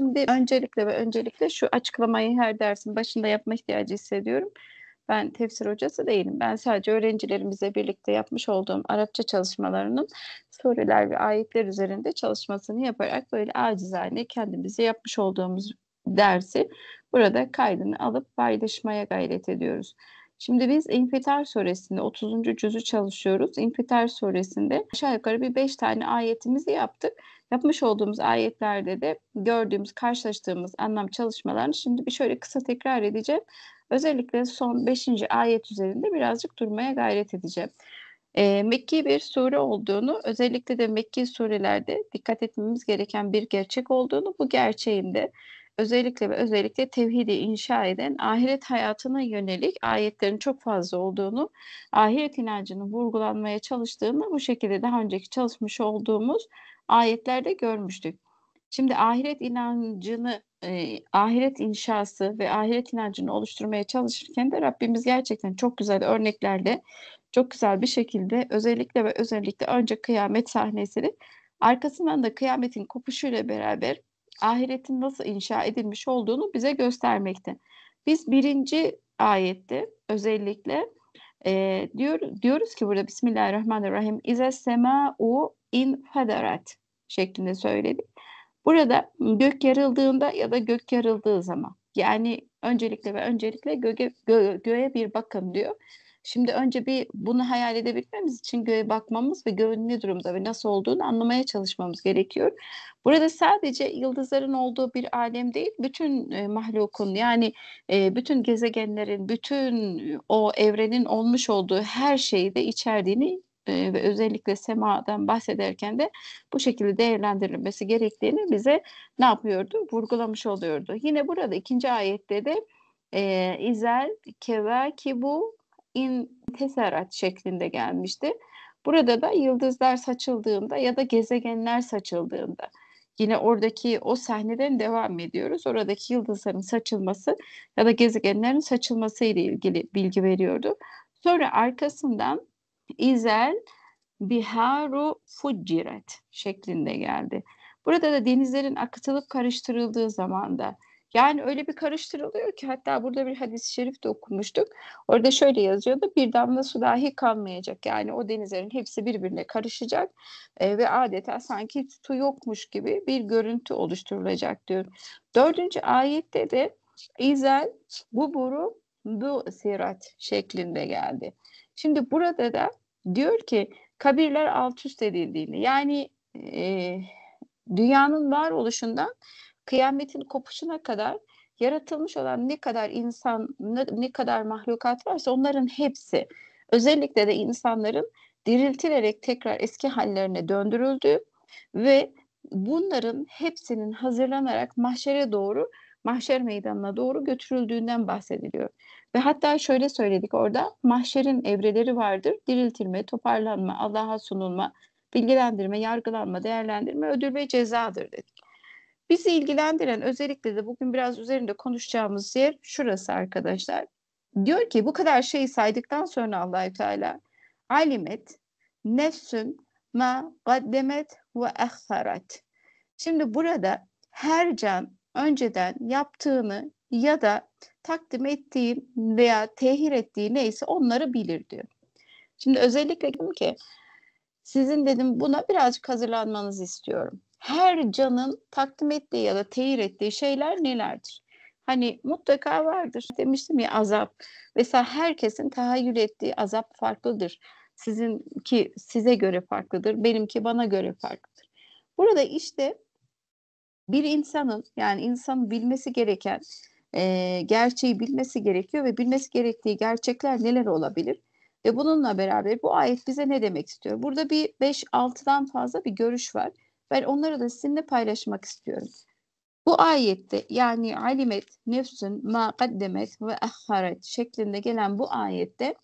Şimdi öncelikle ve öncelikle şu açıklamayı her dersin başında yapma ihtiyacı hissediyorum. Ben tefsir hocası değilim. Ben sadece öğrencilerimize birlikte yapmış olduğum Arapça çalışmalarının sureler ve ayetler üzerinde çalışmasını yaparak böyle acizane kendimizi yapmış olduğumuz dersi burada kaydını alıp paylaşmaya gayret ediyoruz. Şimdi biz İnfitar suresinde 30. cüzü çalışıyoruz. İnfitar suresinde aşağı yukarı bir 5 tane ayetimizi yaptık. Yapmış olduğumuz ayetlerde de gördüğümüz, karşılaştığımız anlam çalışmalarını şimdi bir şöyle kısa tekrar edeceğim. Özellikle son 5. ayet üzerinde birazcık durmaya gayret edeceğim. E, Mekki bir sure olduğunu, özellikle de Mekki surelerde dikkat etmemiz gereken bir gerçek olduğunu, bu gerçeğinde özellikle ve özellikle tevhidi inşa eden ahiret hayatına yönelik ayetlerin çok fazla olduğunu, ahiret inancının vurgulanmaya çalıştığını bu şekilde daha önceki çalışmış olduğumuz ayetlerde görmüştük. Şimdi ahiret inancını, e, ahiret inşası ve ahiret inancını oluşturmaya çalışırken de Rabbimiz gerçekten çok güzel örneklerde, çok güzel bir şekilde özellikle ve özellikle önce kıyamet sahnesini, arkasından da kıyametin kopuşuyla beraber ahiretin nasıl inşa edilmiş olduğunu bize göstermekte. Biz birinci ayette özellikle e, diyor diyoruz ki burada Bismillahirrahmanirrahim İze u in fadarat şeklinde söyledik. Burada gök yarıldığında ya da gök yarıldığı zaman yani öncelikle ve öncelikle göge, gö, göğe bir bakın diyor Şimdi önce bir bunu hayal edebilmemiz için göğe bakmamız ve göğün ne durumda ve nasıl olduğunu anlamaya çalışmamız gerekiyor. Burada sadece yıldızların olduğu bir alem değil, bütün e, mahlukun yani e, bütün gezegenlerin, bütün o evrenin olmuş olduğu her şeyi de içerdiğini e, ve özellikle semadan bahsederken de bu şekilde değerlendirilmesi gerektiğini bize ne yapıyordu? Vurgulamış oluyordu. Yine burada ikinci ayette de e, İzel kevakibu in şeklinde gelmişti. Burada da yıldızlar saçıldığında ya da gezegenler saçıldığında yine oradaki o sahneden devam ediyoruz. Oradaki yıldızların saçılması ya da gezegenlerin saçılması ile ilgili bilgi veriyordu. Sonra arkasından İzel Biharu Fujiret şeklinde geldi. Burada da denizlerin akıtılıp karıştırıldığı zamanda yani öyle bir karıştırılıyor ki hatta burada bir hadis-i şerif de okumuştuk. Orada şöyle yazıyordu. Bir damla su dahi kalmayacak. Yani o denizlerin hepsi birbirine karışacak e, ve adeta sanki su yokmuş gibi bir görüntü oluşturulacak diyor. Dördüncü ayette de İzel bu buru bu sirat şeklinde geldi. Şimdi burada da diyor ki kabirler alt üst edildiğini yani e, dünyanın varoluşundan kıyametin kopuşuna kadar yaratılmış olan ne kadar insan, ne, ne kadar mahlukat varsa onların hepsi özellikle de insanların diriltilerek tekrar eski hallerine döndürüldüğü ve bunların hepsinin hazırlanarak mahşere doğru mahşer meydanına doğru götürüldüğünden bahsediliyor. Ve hatta şöyle söyledik orada mahşerin evreleri vardır. Diriltilme, toparlanma, Allah'a sunulma, bilgilendirme, yargılanma, değerlendirme, ödül ve cezadır dedik. Bizi ilgilendiren özellikle de bugün biraz üzerinde konuşacağımız yer şurası arkadaşlar. Diyor ki bu kadar şeyi saydıktan sonra Allahü Teala alimet nefsün ma gaddemet ve ehharat. Şimdi burada her can önceden yaptığını ya da takdim ettiği veya tehir ettiği neyse onları bilir diyor. Şimdi özellikle dedim ki sizin dedim buna birazcık hazırlanmanızı istiyorum her canın takdim ettiği ya da teyir ettiği şeyler nelerdir? Hani mutlaka vardır. Demiştim ya azap. Mesela herkesin tahayyül ettiği azap farklıdır. Sizinki size göre farklıdır. Benimki bana göre farklıdır. Burada işte bir insanın yani insanın bilmesi gereken e, gerçeği bilmesi gerekiyor ve bilmesi gerektiği gerçekler neler olabilir? Ve bununla beraber bu ayet bize ne demek istiyor? Burada bir 5-6'dan fazla bir görüş var. Ben onları da sizinle paylaşmak istiyorum. Bu ayette yani alimet nefsün ma kaddemet ve aharet şeklinde gelen bu ayette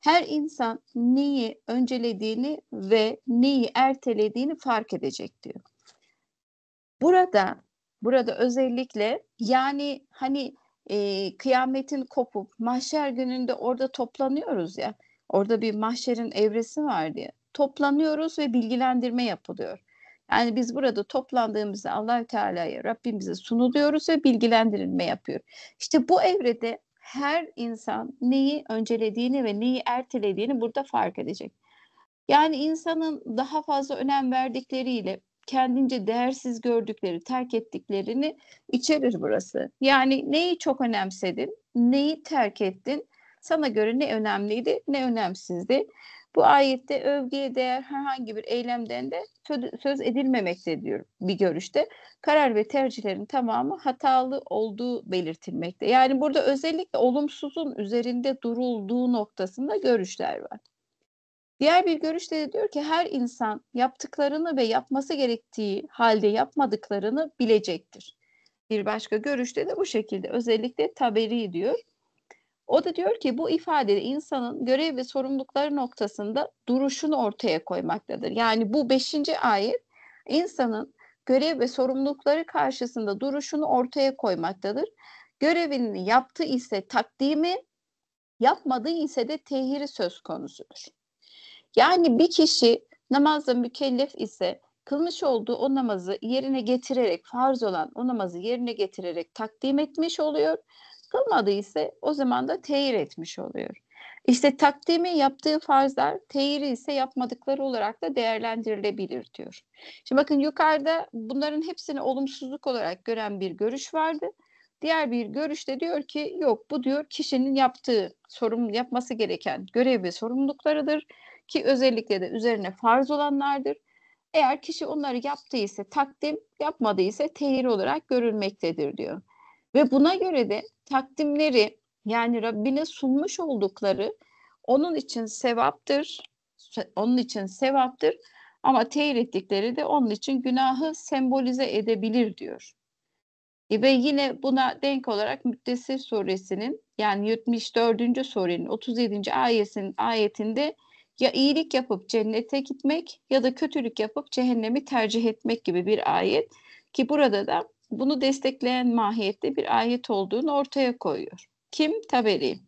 her insan neyi öncelediğini ve neyi ertelediğini fark edecek diyor. Burada burada özellikle yani hani e, kıyametin kopup mahşer gününde orada toplanıyoruz ya. Orada bir mahşerin evresi var diye. Toplanıyoruz ve bilgilendirme yapılıyor. Yani biz burada toplandığımızda Allahü Teala'ya Rabbimize sunuluyoruz ve bilgilendirilme yapıyor. İşte bu evrede her insan neyi öncelediğini ve neyi ertelediğini burada fark edecek. Yani insanın daha fazla önem verdikleriyle kendince değersiz gördükleri, terk ettiklerini içerir burası. Yani neyi çok önemsedin, neyi terk ettin, sana göre ne önemliydi, ne önemsizdi. Bu ayette övgüye değer herhangi bir eylemden de söz edilmemekte diyor bir görüşte. Karar ve tercihlerin tamamı hatalı olduğu belirtilmekte. Yani burada özellikle olumsuzun üzerinde durulduğu noktasında görüşler var. Diğer bir görüşte de diyor ki her insan yaptıklarını ve yapması gerektiği halde yapmadıklarını bilecektir. Bir başka görüşte de bu şekilde özellikle taberi diyor. O da diyor ki bu ifade insanın görev ve sorumlulukları noktasında duruşunu ortaya koymaktadır. Yani bu beşinci ayet insanın görev ve sorumlulukları karşısında duruşunu ortaya koymaktadır. Görevini yaptı ise takdimi, yapmadığı ise de tehiri söz konusudur. Yani bir kişi namazda mükellef ise kılmış olduğu o namazı yerine getirerek farz olan o namazı yerine getirerek takdim etmiş oluyor çıkılmadı o zaman da tehir etmiş oluyor. İşte takdimi yaptığı farzlar tehiri ise yapmadıkları olarak da değerlendirilebilir diyor. Şimdi bakın yukarıda bunların hepsini olumsuzluk olarak gören bir görüş vardı. Diğer bir görüşte diyor ki yok bu diyor kişinin yaptığı sorumlu yapması gereken görev ve sorumluluklarıdır ki özellikle de üzerine farz olanlardır. Eğer kişi onları yaptıysa takdim yapmadıysa tehir olarak görülmektedir diyor. Ve buna göre de takdimleri yani Rabbine sunmuş oldukları onun için sevaptır. Onun için sevaptır ama teyir ettikleri de onun için günahı sembolize edebilir diyor. E ve yine buna denk olarak Müddessir suresinin yani 74. surenin 37. ayetinin ayetinde ya iyilik yapıp cennete gitmek ya da kötülük yapıp cehennemi tercih etmek gibi bir ayet ki burada da bunu destekleyen mahiyette bir ayet olduğunu ortaya koyuyor. Kim? Taberi.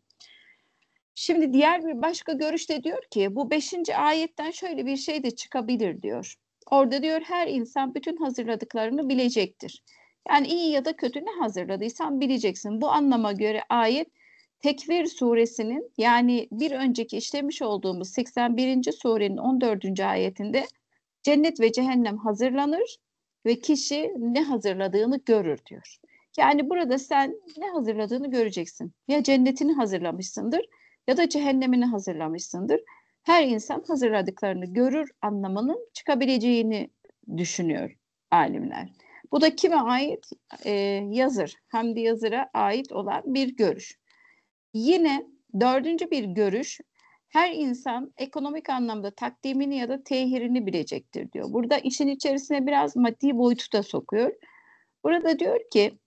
Şimdi diğer bir başka görüşte diyor ki bu beşinci ayetten şöyle bir şey de çıkabilir diyor. Orada diyor her insan bütün hazırladıklarını bilecektir. Yani iyi ya da kötü ne hazırladıysan bileceksin. Bu anlama göre ayet Tekvir suresinin yani bir önceki işlemiş olduğumuz 81. surenin 14. ayetinde cennet ve cehennem hazırlanır ve kişi ne hazırladığını görür diyor. Yani burada sen ne hazırladığını göreceksin. Ya cennetini hazırlamışsındır ya da cehennemini hazırlamışsındır. Her insan hazırladıklarını görür anlamının çıkabileceğini düşünüyor alimler. Bu da kime ait? Ee, yazır. Hamdi Yazır'a ait olan bir görüş. Yine dördüncü bir görüş her insan ekonomik anlamda takdimini ya da tehirini bilecektir diyor. Burada işin içerisine biraz maddi boyutu da sokuyor. Burada diyor ki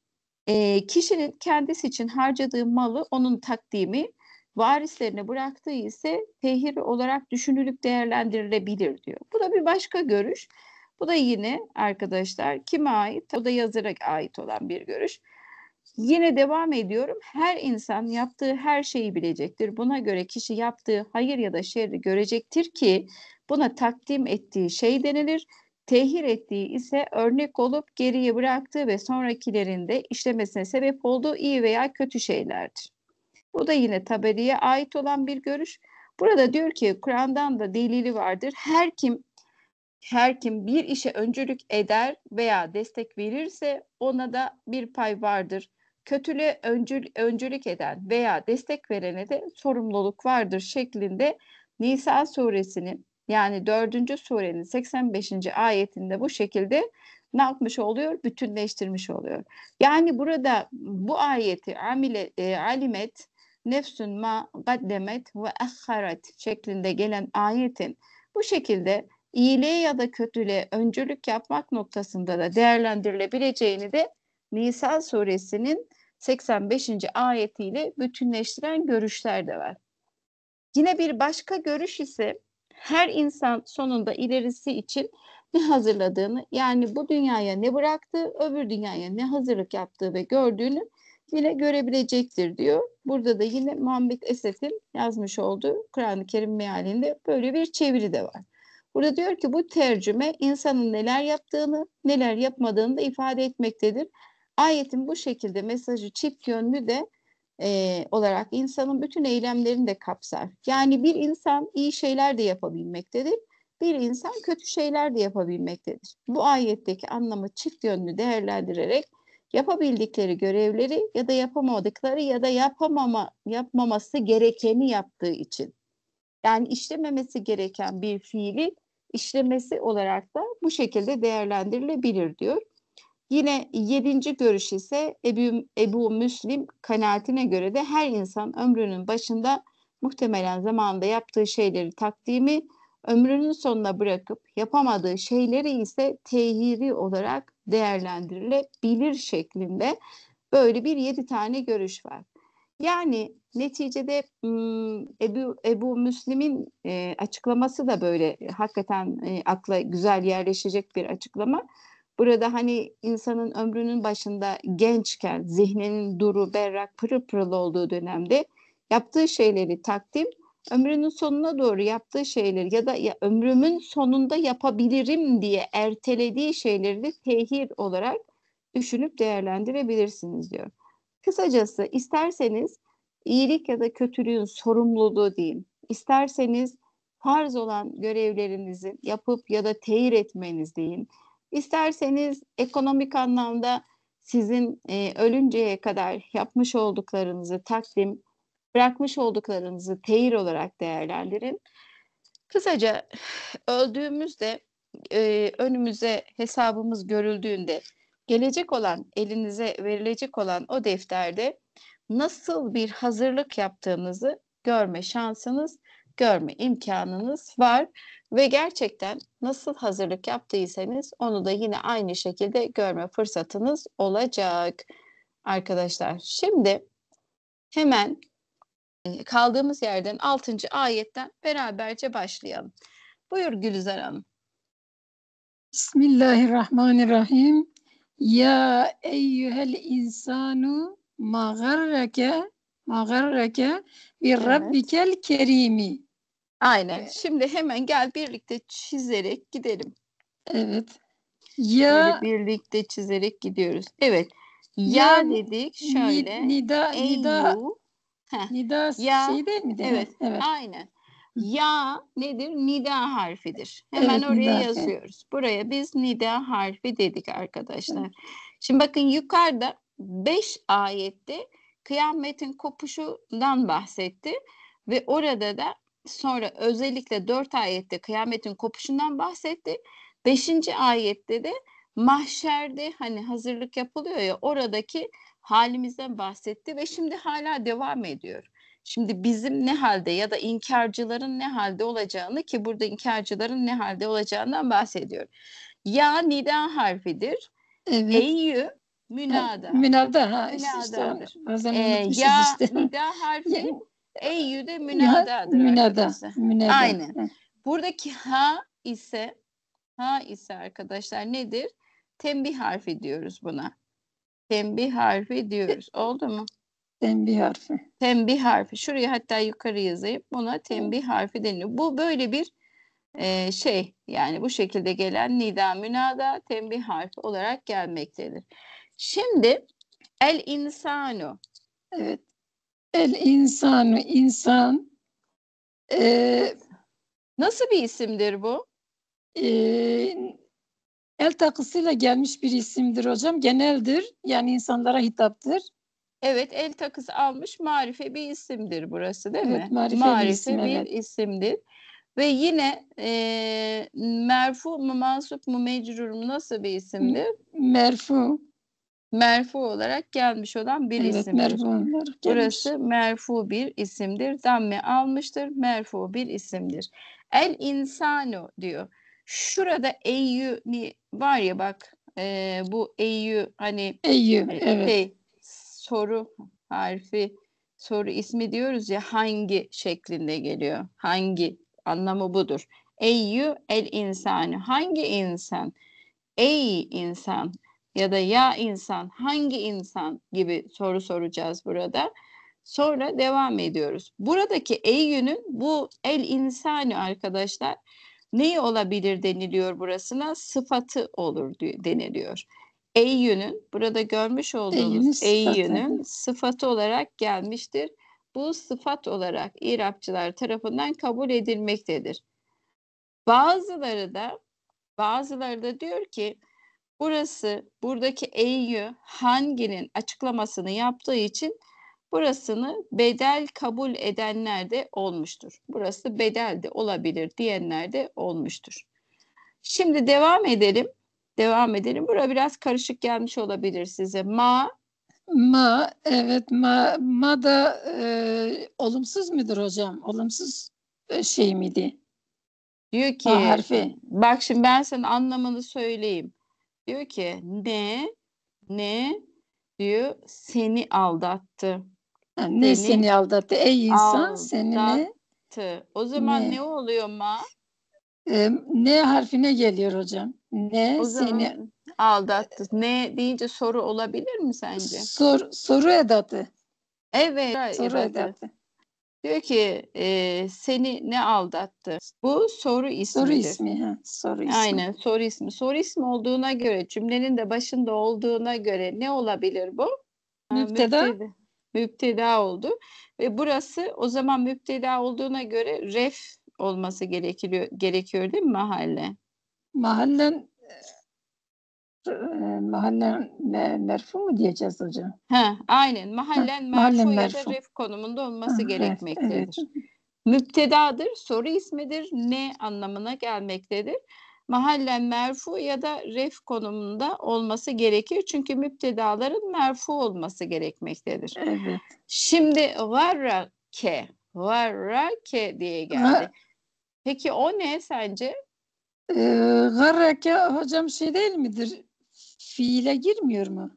e, kişinin kendisi için harcadığı malı onun takdimi varislerine bıraktığı ise tehir olarak düşünülüp değerlendirilebilir diyor. Bu da bir başka görüş. Bu da yine arkadaşlar kime ait? O da yazarak ait olan bir görüş. Yine devam ediyorum. Her insan yaptığı her şeyi bilecektir. Buna göre kişi yaptığı hayır ya da şerri görecektir ki buna takdim ettiği şey denilir. Tehir ettiği ise örnek olup geriye bıraktığı ve sonrakilerinde işlemesine sebep olduğu iyi veya kötü şeylerdir. Bu da yine taberiye ait olan bir görüş. Burada diyor ki Kur'an'dan da delili vardır. Her kim her kim bir işe öncülük eder veya destek verirse ona da bir pay vardır kötülüğe öncül, öncülük eden veya destek verene de sorumluluk vardır şeklinde Nisa suresinin yani dördüncü surenin 85. ayetinde bu şekilde ne yapmış oluyor? Bütünleştirmiş oluyor. Yani burada bu ayeti amile, e, alimet nefsün ma gaddemet ve ahharet şeklinde gelen ayetin bu şekilde iyiliğe ya da kötülüğe öncülük yapmak noktasında da değerlendirilebileceğini de Nisa suresinin 85. ayetiyle bütünleştiren görüşler de var. Yine bir başka görüş ise her insan sonunda ilerisi için ne hazırladığını yani bu dünyaya ne bıraktı, öbür dünyaya ne hazırlık yaptığı ve gördüğünü yine görebilecektir diyor. Burada da yine Muhammed Esef'in yazmış olduğu Kur'an-ı Kerim mealinde böyle bir çeviri de var. Burada diyor ki bu tercüme insanın neler yaptığını, neler yapmadığını da ifade etmektedir. Ayetin bu şekilde mesajı çift yönlü de e, olarak insanın bütün eylemlerini de kapsar. Yani bir insan iyi şeyler de yapabilmektedir, bir insan kötü şeyler de yapabilmektedir. Bu ayetteki anlamı çift yönlü değerlendirerek yapabildikleri görevleri ya da yapamadıkları ya da yapamama yapmaması gerekeni yaptığı için. Yani işlememesi gereken bir fiili işlemesi olarak da bu şekilde değerlendirilebilir diyor. Yine yedinci görüş ise Ebu, Ebu Müslim kanaatine göre de her insan ömrünün başında muhtemelen zamanda yaptığı şeyleri takdimi ömrünün sonuna bırakıp yapamadığı şeyleri ise tehiri olarak değerlendirilebilir şeklinde böyle bir yedi tane görüş var. Yani neticede Ebu, Ebu Müslim'in e, açıklaması da böyle hakikaten e, akla güzel yerleşecek bir açıklama. Burada hani insanın ömrünün başında gençken zihninin duru, berrak, pırıl pırıl olduğu dönemde yaptığı şeyleri takdim, ömrünün sonuna doğru yaptığı şeyleri ya da ya ömrümün sonunda yapabilirim diye ertelediği şeyleri de tehir olarak düşünüp değerlendirebilirsiniz diyor. Kısacası isterseniz iyilik ya da kötülüğün sorumluluğu değil, isterseniz farz olan görevlerinizi yapıp ya da tehir etmeniz deyin. İsterseniz ekonomik anlamda sizin e, ölünceye kadar yapmış olduklarınızı takdim, bırakmış olduklarınızı teyir olarak değerlendirin. Kısaca öldüğümüzde e, önümüze hesabımız görüldüğünde gelecek olan elinize verilecek olan o defterde nasıl bir hazırlık yaptığınızı görme şansınız görme imkanınız var ve gerçekten nasıl hazırlık yaptıysanız onu da yine aynı şekilde görme fırsatınız olacak arkadaşlar. Şimdi hemen e, kaldığımız yerden 6. ayetten beraberce başlayalım. Buyur Gülizar Hanım. Bismillahirrahmanirrahim. Ya eyyuhel insanu ma garrake bir garrake bir rabbikel kerimi. Aynen. Ee, Şimdi hemen gel birlikte çizerek gidelim. Evet. Ya Böyle birlikte çizerek gidiyoruz. Evet. Ya, ya dedik şöyle. nida nida nida ya, şey değil mi? Değil evet, mi? evet. Aynen. Ya nedir? Nida harfidir. Hemen evet, oraya nida, yazıyoruz. Evet. Buraya biz nida harfi dedik arkadaşlar. Evet. Şimdi bakın yukarıda 5 ayette kıyametin kopuşundan bahsetti ve orada da sonra özellikle dört ayette kıyametin kopuşundan bahsetti. beşinci ayette de mahşerde hani hazırlık yapılıyor ya oradaki halimizden bahsetti ve şimdi hala devam ediyor. Şimdi bizim ne halde ya da inkarcıların ne halde olacağını ki burada inkarcıların ne halde olacağından bahsediyor. Ya nida harfidir. Evet. Eyyü münada. Münada ha. Münadadır. Işte, o zaman ee, ya işte. nida harfi Eyyü de münedadır. Müneda. müneda. Aynen. Buradaki ha ise ha ise arkadaşlar nedir? Tembih harfi diyoruz buna. Tembih harfi diyoruz. Oldu mu? Tembih harfi. Tembih harfi. Şuraya hatta yukarı yazayım. Buna tembih harfi deniyor. Bu böyle bir e, şey yani bu şekilde gelen nida münada tembih harfi olarak gelmektedir. Şimdi el insano. Evet. El insanı insan. Ee, Nasıl bir isimdir bu? e, el takısıyla gelmiş bir isimdir hocam. Geneldir yani insanlara hitaptır. Evet el takısı almış marife bir isimdir burası değil evet, mi? Marife, marife bir, isim, bir evet. isimdir. Ve yine e, merfu mu mansup mu mecrur mu nasıl bir isimdir? Merfu merfu olarak gelmiş olan bir evet, isimdir. Burası merfu bir isimdir. Damme almıştır. Merfu bir isimdir. El insano diyor. Şurada eyyü var ya bak e, bu eyyü hani eyyü e, evet. şey, soru harfi soru ismi diyoruz ya hangi şeklinde geliyor. Hangi anlamı budur. Eyyü el insanı. Hangi insan? Ey insan ya da ya insan hangi insan gibi soru soracağız burada. Sonra devam ediyoruz. Buradaki Eyyün'ün bu el insani arkadaşlar neyi olabilir deniliyor burasına? Sıfatı olur deniliyor. Eyyün'ün burada görmüş olduğumuz Eyyün'ün sıfatı olarak gelmiştir. Bu sıfat olarak İrapçılar tarafından kabul edilmektedir. Bazıları da bazıları da diyor ki Burası buradaki E'yü hanginin açıklamasını yaptığı için burasını bedel kabul edenler de olmuştur. Burası bedel de olabilir diyenler de olmuştur. Şimdi devam edelim. Devam edelim. Bura biraz karışık gelmiş olabilir size. Ma Ma evet ma ma da e, olumsuz mudur hocam? Olumsuz e, şey miydi? Diyor ki ma harfi. Bak şimdi ben sana anlamını söyleyeyim. Diyor ki ne ne diyor seni aldattı. Ha, ne seni, seni aldattı? Ey insan aldattı. seni ne? O zaman ne, ne oluyor ma? Ee, ne harfine geliyor hocam. Ne o seni zaman aldattı. Ne deyince soru olabilir mi sence? Sor, soru edatı. Evet. Soru edatı. edatı. Diyor ki e, seni ne aldattı? Bu soru ismi. Soru ismi. Ha, soru ismi. Aynen soru ismi. Soru ismi olduğuna göre cümlenin de başında olduğuna göre ne olabilir bu? Müpteda. Müpteda, müpteda oldu. Ve burası o zaman müpteda olduğuna göre ref olması gerekiyor, gerekiyor değil mi mahalle? Mahallen mahallen me, merfu mu diyeceğiz hocam? Ha, aynen. Mahallen, ha, merfu, mahallen ya merfu da ref konumunda olması ha, gerekmektedir. Evet, evet. Müptedadır, soru ismidir, ne anlamına gelmektedir. Mahallen merfu ya da ref konumunda olması gerekir. Çünkü müptedaların merfu olması gerekmektedir. Evet. Şimdi varrake, varrake diye geldi. Ha. Peki o ne sence? Ee, garrake hocam şey değil midir? fiile girmiyor mu?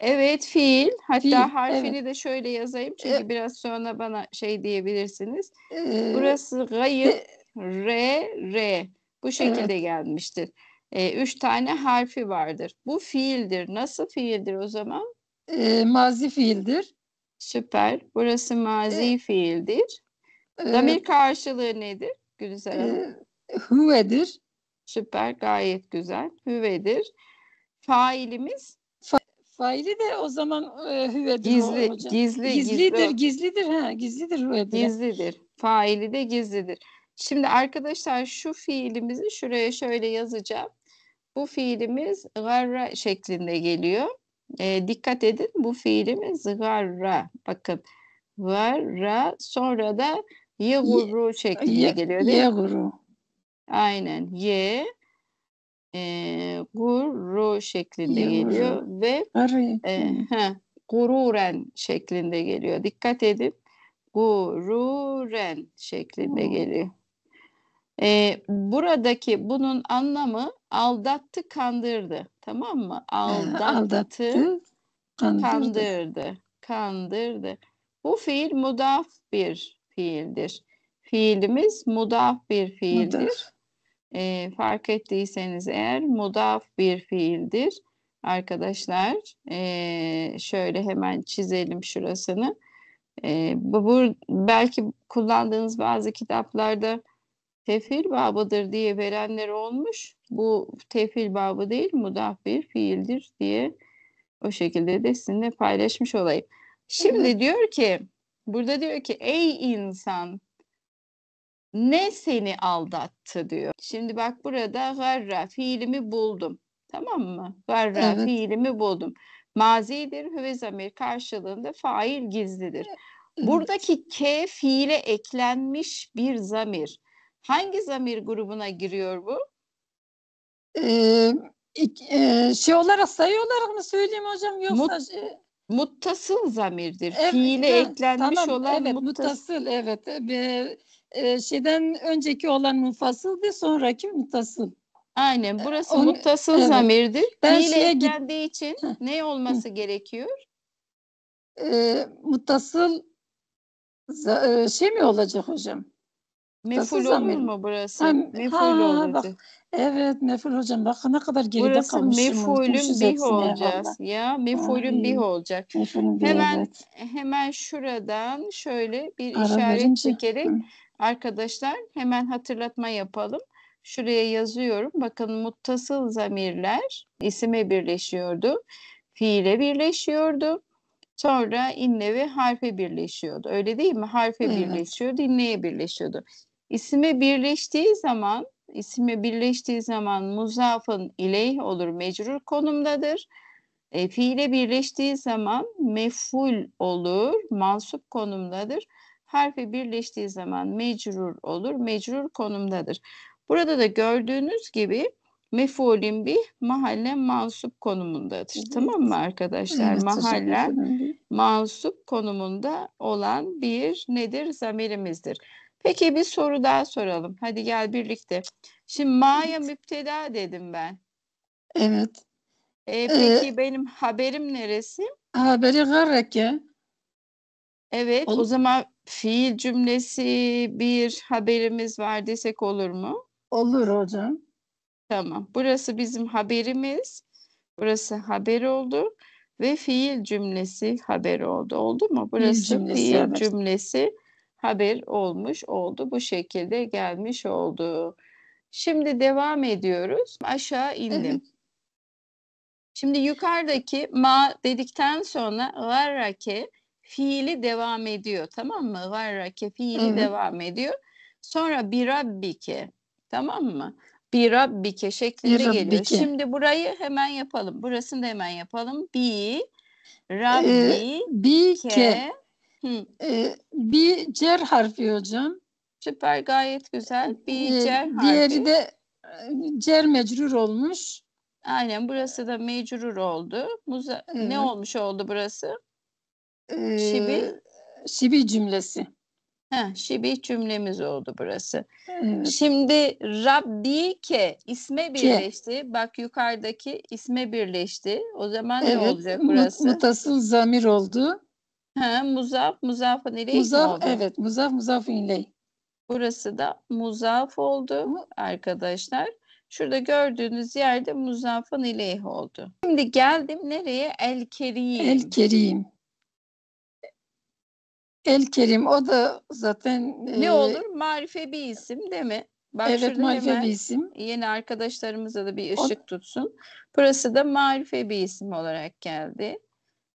Evet fiil. Hatta fiil, harfini evet. de şöyle yazayım çünkü ee, biraz sonra bana şey diyebilirsiniz. E, Burası gayı e, re r bu şekilde evet. gelmiştir. E, üç tane harfi vardır. Bu fiildir. Nasıl fiildir o zaman? E, mazi fiildir. Süper. Burası mazi e, fiildir. E, karşılığı nedir Güzel. E, hüvedir. Süper. Gayet güzel. Hüvedir failimiz faili de o zaman e, gizli, Gizli, gizlidir, gizli. gizlidir ha, gizlidir hüvedir. Gizlidir. Faili de gizlidir. Şimdi arkadaşlar şu fiilimizi şuraya şöyle yazacağım. Bu fiilimiz garra şeklinde geliyor. E, dikkat edin bu fiilimiz garra. Bakın garra sonra da yeğuru şeklinde ye, geliyor değil ye, mi? Yeğuru. Aynen ye e, guru şeklinde Yavru. geliyor ve e, he, gururen şeklinde geliyor. Dikkat edin. Gururen şeklinde hmm. geliyor. E, buradaki bunun anlamı aldattı, kandırdı. Tamam mı? Aldattı, aldattı kandırdı. kandırdı. Kandırdı. Bu fiil mudaf bir fiildir. Fiilimiz mudaf bir fiildir. Mudaf. E, fark ettiyseniz eğer mudaf bir fiildir. Arkadaşlar e, şöyle hemen çizelim şurasını. E, bu, bu belki kullandığınız bazı kitaplarda tefil babıdır diye verenler olmuş. Bu tefil babı değil mudaf bir fiildir diye o şekilde de sizinle paylaşmış olayım. Şimdi diyor ki burada diyor ki ey insan ne seni aldattı diyor. Şimdi bak burada garra fiilimi buldum. Tamam mı? Garra evet. fiilimi buldum. Mazidir, hüve zamir karşılığında fail gizlidir. Buradaki k fiile eklenmiş bir zamir. Hangi zamir grubuna giriyor bu? Ee, e, şey olarak sayı olarak mı söyleyeyim hocam yoksa Mut, şey- muttasıl zamirdir. Evet, Fiile evet, eklenmiş tamam, olan evet, muttasıl. muttasıl evet. E, e, şeyden önceki olan mufasıl ve sonraki mutasıl. Aynen. E, burası Onu, muttasıl evet. zamirdir. Fiile eklendiği için ne olması gerekiyor? E, muttasıl e, şey mi olacak hocam? Meful Tasıl olur mu burası? Ha, meful ha, olacak. Bak, evet meful hocam bak ne kadar geride burası kalmışım. Burası mefulün bih olacağız. Ya, ya mefulün bih olacak. Mefulün bih, hemen evet. hemen şuradan şöyle bir Ara işaret çekerek. Hı Arkadaşlar hemen hatırlatma yapalım. Şuraya yazıyorum. Bakın muttasıl zamirler isime birleşiyordu. Fiile birleşiyordu. Sonra inne ve harfe birleşiyordu. Öyle değil mi? Harfe evet. birleşiyordu, inneye birleşiyordu. İsime birleştiği zaman, isime birleştiği zaman muzafın ileyh olur, mecrur konumdadır. E, fiile birleştiği zaman meful olur, mansup konumdadır harfi birleştiği zaman mecrur olur. Mecrur konumdadır. Burada da gördüğünüz gibi mefulün bir mahalle mansup konumundadır. Evet. Tamam mı arkadaşlar? Evet, mahalle mansup konumunda olan bir nedir? Zamirimizdir. Peki bir soru daha soralım. Hadi gel birlikte. Şimdi maya evet. müpteda dedim ben. Evet. E, ee, peki ee, benim haberim neresi? Haberi garreke. Evet o, o zaman fiil cümlesi bir haberimiz var desek olur mu? Olur hocam. Tamam. Burası bizim haberimiz. Burası haber oldu ve fiil cümlesi haber oldu. Oldu mu? Burası fiil cümlesi, fiil haber. cümlesi haber olmuş oldu. Bu şekilde gelmiş oldu. Şimdi devam ediyoruz. Aşağı indim. Evet. Şimdi yukarıdaki ma dedikten sonra garake fiili devam ediyor tamam mı? Varrake fiili Hı-hı. devam ediyor. Sonra bir rabbike tamam mı? Bir rabbike şeklinde bir rabbike. geliyor. Şimdi burayı hemen yapalım. Burasını da hemen yapalım. Bi rabbi ee, bi Ee, bi cer harfi hocam. Süper gayet güzel. Bir ee, e, cer harfi. Diğeri de e, cer mecrur olmuş. Aynen burası da mecrur oldu. Muza evet. Ne olmuş oldu burası? Ee, şibi şibi cümlesi. Ha, şibi cümlemiz oldu burası. Evet. Şimdi Rabbi ke isme birleşti. Ke. Bak yukarıdaki isme birleşti. O zaman evet, ne olacak burası? Mutasıl zamir oldu. Ha, muzaf muzafın ileyh muzaf, oldu? Evet muzaf muzafın ileyh. Burası da muzaf oldu arkadaşlar. Şurada gördüğünüz yerde muzafın ileyh oldu. Şimdi geldim nereye? El kerim. El kerim. El Kerim o da zaten ne e, olur marife bir isim değil mi? Bak evet marife bir isim. Yeni arkadaşlarımıza da bir ışık o, tutsun. Burası da marife bir isim olarak geldi.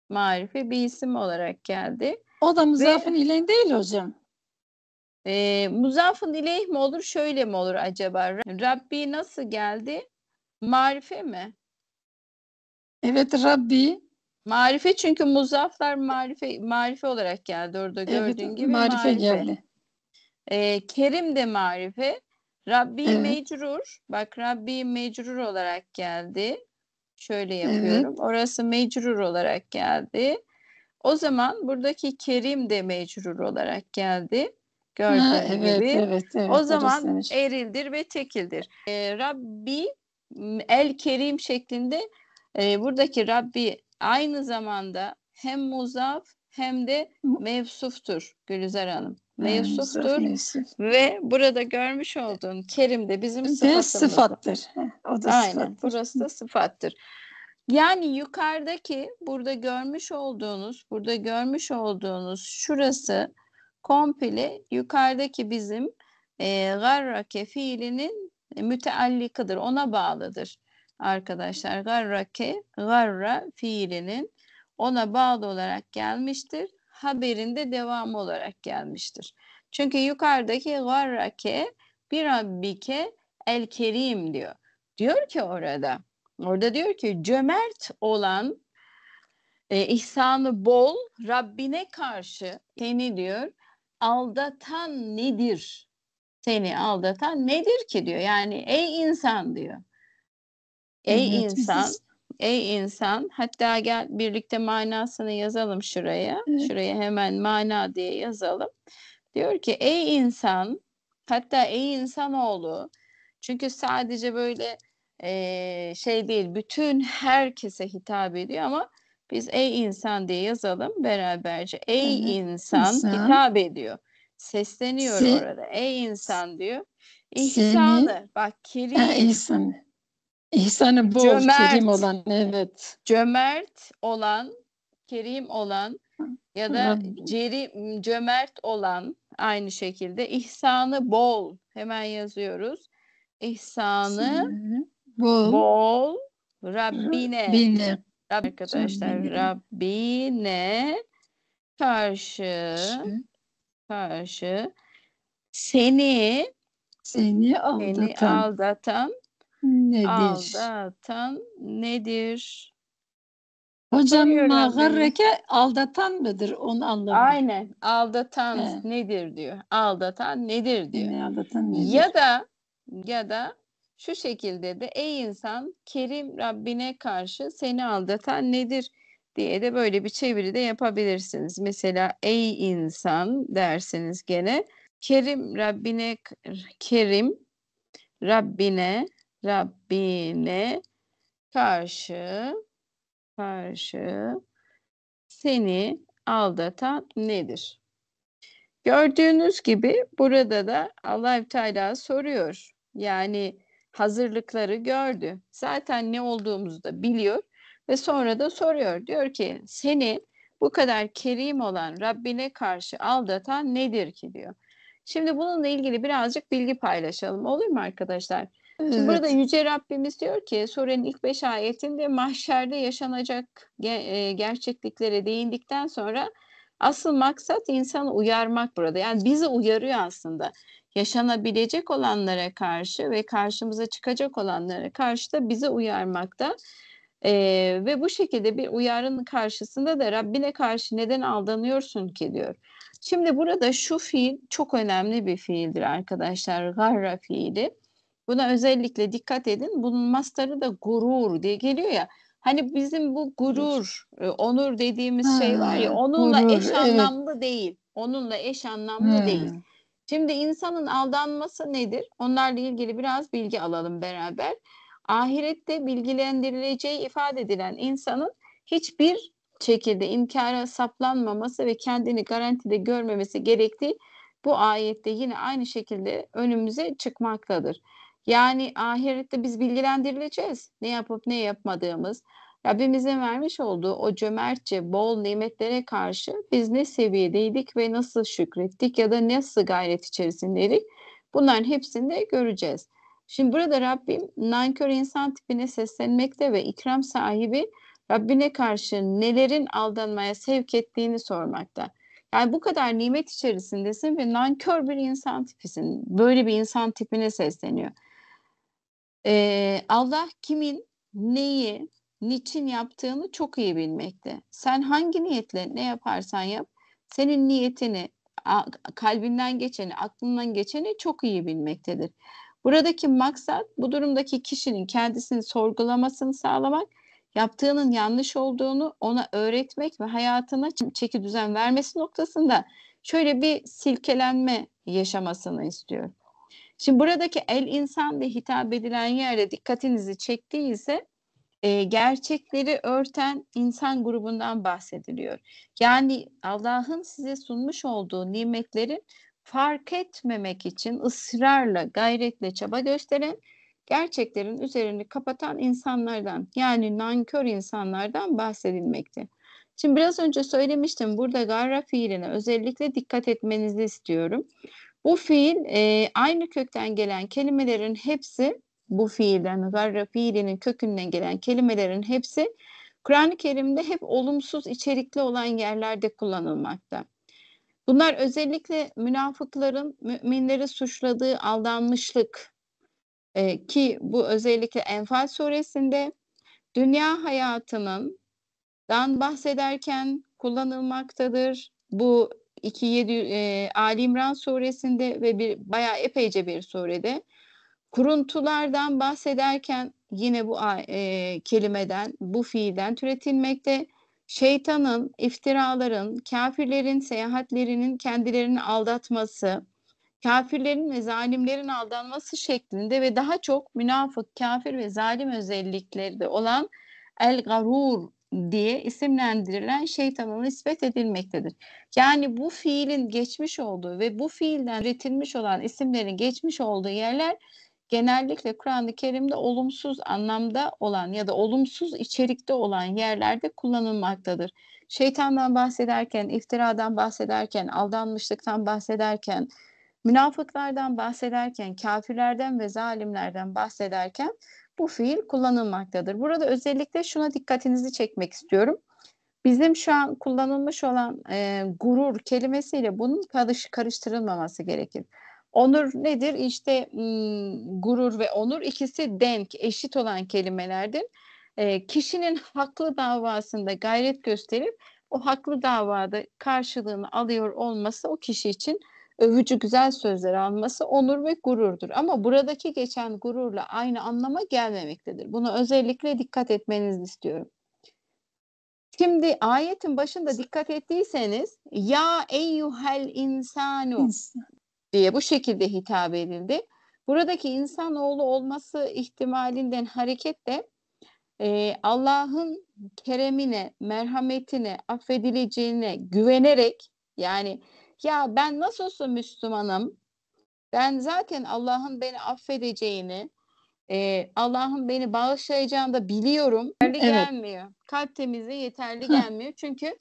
Marife bir isim olarak geldi. O da muzafın ileyh değil hocam. E, muzafın ileyh mi olur şöyle mi olur acaba? Rabbi nasıl geldi? Marife mi? Evet Rabbi. Marife çünkü muzaffer marife marife olarak geldi orada gördüğün evet, gibi marife, marife. geldi. Ee, Kerim de marife. Rabbi evet. mecrur. Bak Rabbi mecrur olarak geldi. Şöyle yapıyorum. Evet. Orası mecrur olarak geldi. O zaman buradaki Kerim de mecrur olarak geldi. Gördüğün ha, evet, gibi. Evet, evet, o zaman demiş. erildir ve tekildir. Ee, Rabbi el Kerim şeklinde e, buradaki Rabbi aynı zamanda hem muzaf hem de mevsuftur Gülizar Hanım. Mevsuftur mevsuf. ve burada görmüş olduğun Kerim de bizim sıfatımız. sıfattır. O da Aynen sıfattır. burası da sıfattır. Yani yukarıdaki burada görmüş olduğunuz, burada görmüş olduğunuz şurası komple yukarıdaki bizim e, garrake fiilinin müteallikıdır, ona bağlıdır arkadaşlar garrake garra fiilinin ona bağlı olarak gelmiştir. Haberinde devamı olarak gelmiştir. Çünkü yukarıdaki garrake bir rabbike el kerim diyor. Diyor ki orada, orada diyor ki cömert olan e, ihsanı bol Rabbine karşı seni diyor aldatan nedir? Seni aldatan nedir ki diyor. Yani ey insan diyor. Ey evet, insan, biziz. ey insan hatta gel birlikte manasını yazalım şuraya. Evet. Şuraya hemen mana diye yazalım. Diyor ki ey insan hatta ey insan oğlu. çünkü sadece böyle e, şey değil bütün herkese hitap ediyor ama biz ey insan diye yazalım beraberce. Ey evet, insan, insan hitap ediyor. Sesleniyor Se orada. Ey insan diyor. İhsanı. Seni, bak kerimin. Ha, insanı. İhsanı bol, cömert, kerim olan, evet. Cömert olan, kerim olan ya da ceri, cömert olan aynı şekilde ihsanı bol hemen yazıyoruz. İhsanı bol, bol Rabbine. Rabbine. Rab arkadaşlar Rabbine. Rabbine karşı karşı seni seni aldatan, seni aldatan Nedir? Aldatan nedir? Hocam mağarreke aldatan mıdır? Onu anlamadım. Aynen. Aldatan He. nedir diyor. Aldatan nedir diyor. Ne aldatan nedir? Ya da ya da şu şekilde de ey insan Kerim Rabbine karşı seni aldatan nedir diye de böyle bir çeviri de yapabilirsiniz. Mesela ey insan dersiniz gene Kerim Rabbine Kerim Rabbine Rabbine karşı karşı seni aldatan nedir? Gördüğünüz gibi burada da Allahü Teala soruyor. Yani hazırlıkları gördü. Zaten ne olduğumuzu da biliyor ve sonra da soruyor. Diyor ki seni bu kadar kerim olan Rabbine karşı aldatan nedir ki diyor. Şimdi bununla ilgili birazcık bilgi paylaşalım olur mu arkadaşlar? evet. burada Yüce Rabbimiz diyor ki surenin ilk beş ayetinde mahşerde yaşanacak e, gerçekliklere değindikten sonra asıl maksat insanı uyarmak burada. Yani bizi uyarıyor aslında. Yaşanabilecek olanlara karşı ve karşımıza çıkacak olanlara karşı da bizi uyarmakta. Ee, ve bu şekilde bir uyarın karşısında da Rabbine karşı neden aldanıyorsun ki diyor. Şimdi burada şu fiil çok önemli bir fiildir arkadaşlar. Garra fiili. Buna özellikle dikkat edin. Bunun mastarı da gurur diye geliyor ya. Hani bizim bu gurur, e, onur dediğimiz ha, şey var ya onunla gurur, eş anlamlı evet. değil. Onunla eş anlamlı hmm. değil. Şimdi insanın aldanması nedir? Onlarla ilgili biraz bilgi alalım beraber. Ahirette bilgilendirileceği ifade edilen insanın hiçbir şekilde inkara saplanmaması ve kendini garantide görmemesi gerektiği bu ayette yine aynı şekilde önümüze çıkmaktadır. Yani ahirette biz bilgilendirileceğiz. Ne yapıp ne yapmadığımız. Rabbimizin vermiş olduğu o cömertçe bol nimetlere karşı biz ne seviyedeydik ve nasıl şükrettik ya da nasıl gayret içerisindeydik bunların hepsini de göreceğiz. Şimdi burada Rabbim nankör insan tipine seslenmekte ve ikram sahibi Rabbine karşı nelerin aldanmaya sevk ettiğini sormakta. Yani bu kadar nimet içerisindesin ve nankör bir insan tipisin. Böyle bir insan tipine sesleniyor. Ee, Allah kimin neyi, niçin yaptığını çok iyi bilmekte. Sen hangi niyetle ne yaparsan yap, senin niyetini, kalbinden geçeni, aklından geçeni çok iyi bilmektedir. Buradaki maksat bu durumdaki kişinin kendisini sorgulamasını sağlamak, yaptığının yanlış olduğunu ona öğretmek ve hayatına çeki düzen vermesi noktasında şöyle bir silkelenme yaşamasını istiyorum. Şimdi buradaki el insan ve hitap edilen yere dikkatinizi çektiyse e, gerçekleri örten insan grubundan bahsediliyor. Yani Allah'ın size sunmuş olduğu nimetlerin fark etmemek için ısrarla, gayretle çaba gösteren, gerçeklerin üzerini kapatan insanlardan yani nankör insanlardan bahsedilmekte. Şimdi biraz önce söylemiştim burada garra fiiline özellikle dikkat etmenizi istiyorum. Bu fiil e, aynı kökten gelen kelimelerin hepsi bu fiilden garra fiilinin kökünden gelen kelimelerin hepsi Kur'an-ı Kerim'de hep olumsuz içerikli olan yerlerde kullanılmakta. Bunlar özellikle münafıkların müminleri suçladığı aldanmışlık e, ki bu özellikle Enfal suresinde dünya hayatının dan bahsederken kullanılmaktadır. Bu 27. 7 e, Ali İmran suresinde ve bir bayağı epeyce bir surede kuruntulardan bahsederken yine bu e, kelimeden, bu fiilden türetilmekte. Şeytanın, iftiraların, kafirlerin seyahatlerinin kendilerini aldatması, kafirlerin ve zalimlerin aldanması şeklinde ve daha çok münafık, kafir ve zalim özellikleri de olan el garur diye isimlendirilen şeytana nispet edilmektedir. Yani bu fiilin geçmiş olduğu ve bu fiilden üretilmiş olan isimlerin geçmiş olduğu yerler genellikle Kur'an-ı Kerim'de olumsuz anlamda olan ya da olumsuz içerikte olan yerlerde kullanılmaktadır. Şeytandan bahsederken, iftiradan bahsederken, aldanmışlıktan bahsederken, münafıklardan bahsederken, kafirlerden ve zalimlerden bahsederken bu fiil kullanılmaktadır. Burada özellikle şuna dikkatinizi çekmek istiyorum. Bizim şu an kullanılmış olan e, gurur kelimesiyle bunun karış, karıştırılmaması gerekir. Onur nedir? İşte m, hmm, gurur ve onur ikisi denk, eşit olan kelimelerdir. E, kişinin haklı davasında gayret gösterip o haklı davada karşılığını alıyor olması o kişi için övücü güzel sözler alması onur ve gururdur. Ama buradaki geçen gururla aynı anlama gelmemektedir. Buna özellikle dikkat etmenizi istiyorum. Şimdi ayetin başında dikkat ettiyseniz ya eyyuhel insanu diye bu şekilde hitap edildi. Buradaki insanoğlu olması ihtimalinden hareketle e, Allah'ın keremine, merhametine, affedileceğine güvenerek yani ya ben nasıl olsa Müslümanım ben zaten Allah'ın beni affedeceğini e, Allah'ın beni bağışlayacağını da biliyorum. Yeterli evet. gelmiyor. Kalp temizliği yeterli gelmiyor. Çünkü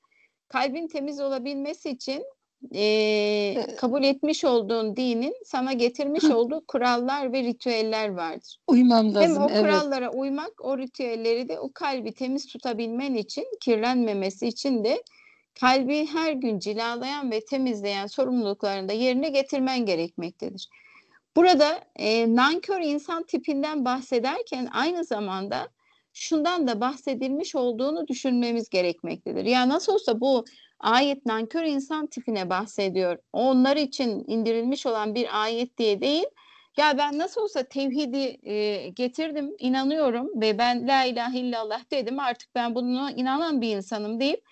kalbin temiz olabilmesi için e, e kabul etmiş olduğun dinin sana getirmiş olduğu kurallar ve ritüeller vardır. Uymam lazım. Hem o kurallara evet. uymak, o ritüelleri de o kalbi temiz tutabilmen için, kirlenmemesi için de kalbi her gün cilalayan ve temizleyen sorumluluklarını da yerine getirmen gerekmektedir. Burada e, nankör insan tipinden bahsederken aynı zamanda şundan da bahsedilmiş olduğunu düşünmemiz gerekmektedir. Ya nasıl olsa bu ayet nankör insan tipine bahsediyor. Onlar için indirilmiş olan bir ayet diye değil. Ya ben nasıl olsa tevhidi e, getirdim, inanıyorum ve ben la ilahe illallah dedim artık ben bunu inanan bir insanım deyip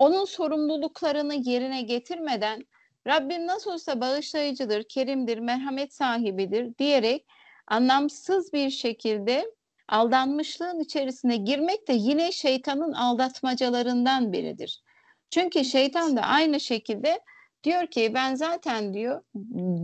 onun sorumluluklarını yerine getirmeden Rabbim nasıl olsa bağışlayıcıdır, kerimdir, merhamet sahibidir diyerek anlamsız bir şekilde aldanmışlığın içerisine girmek de yine şeytanın aldatmacalarından biridir. Çünkü şeytan da aynı şekilde diyor ki ben zaten diyor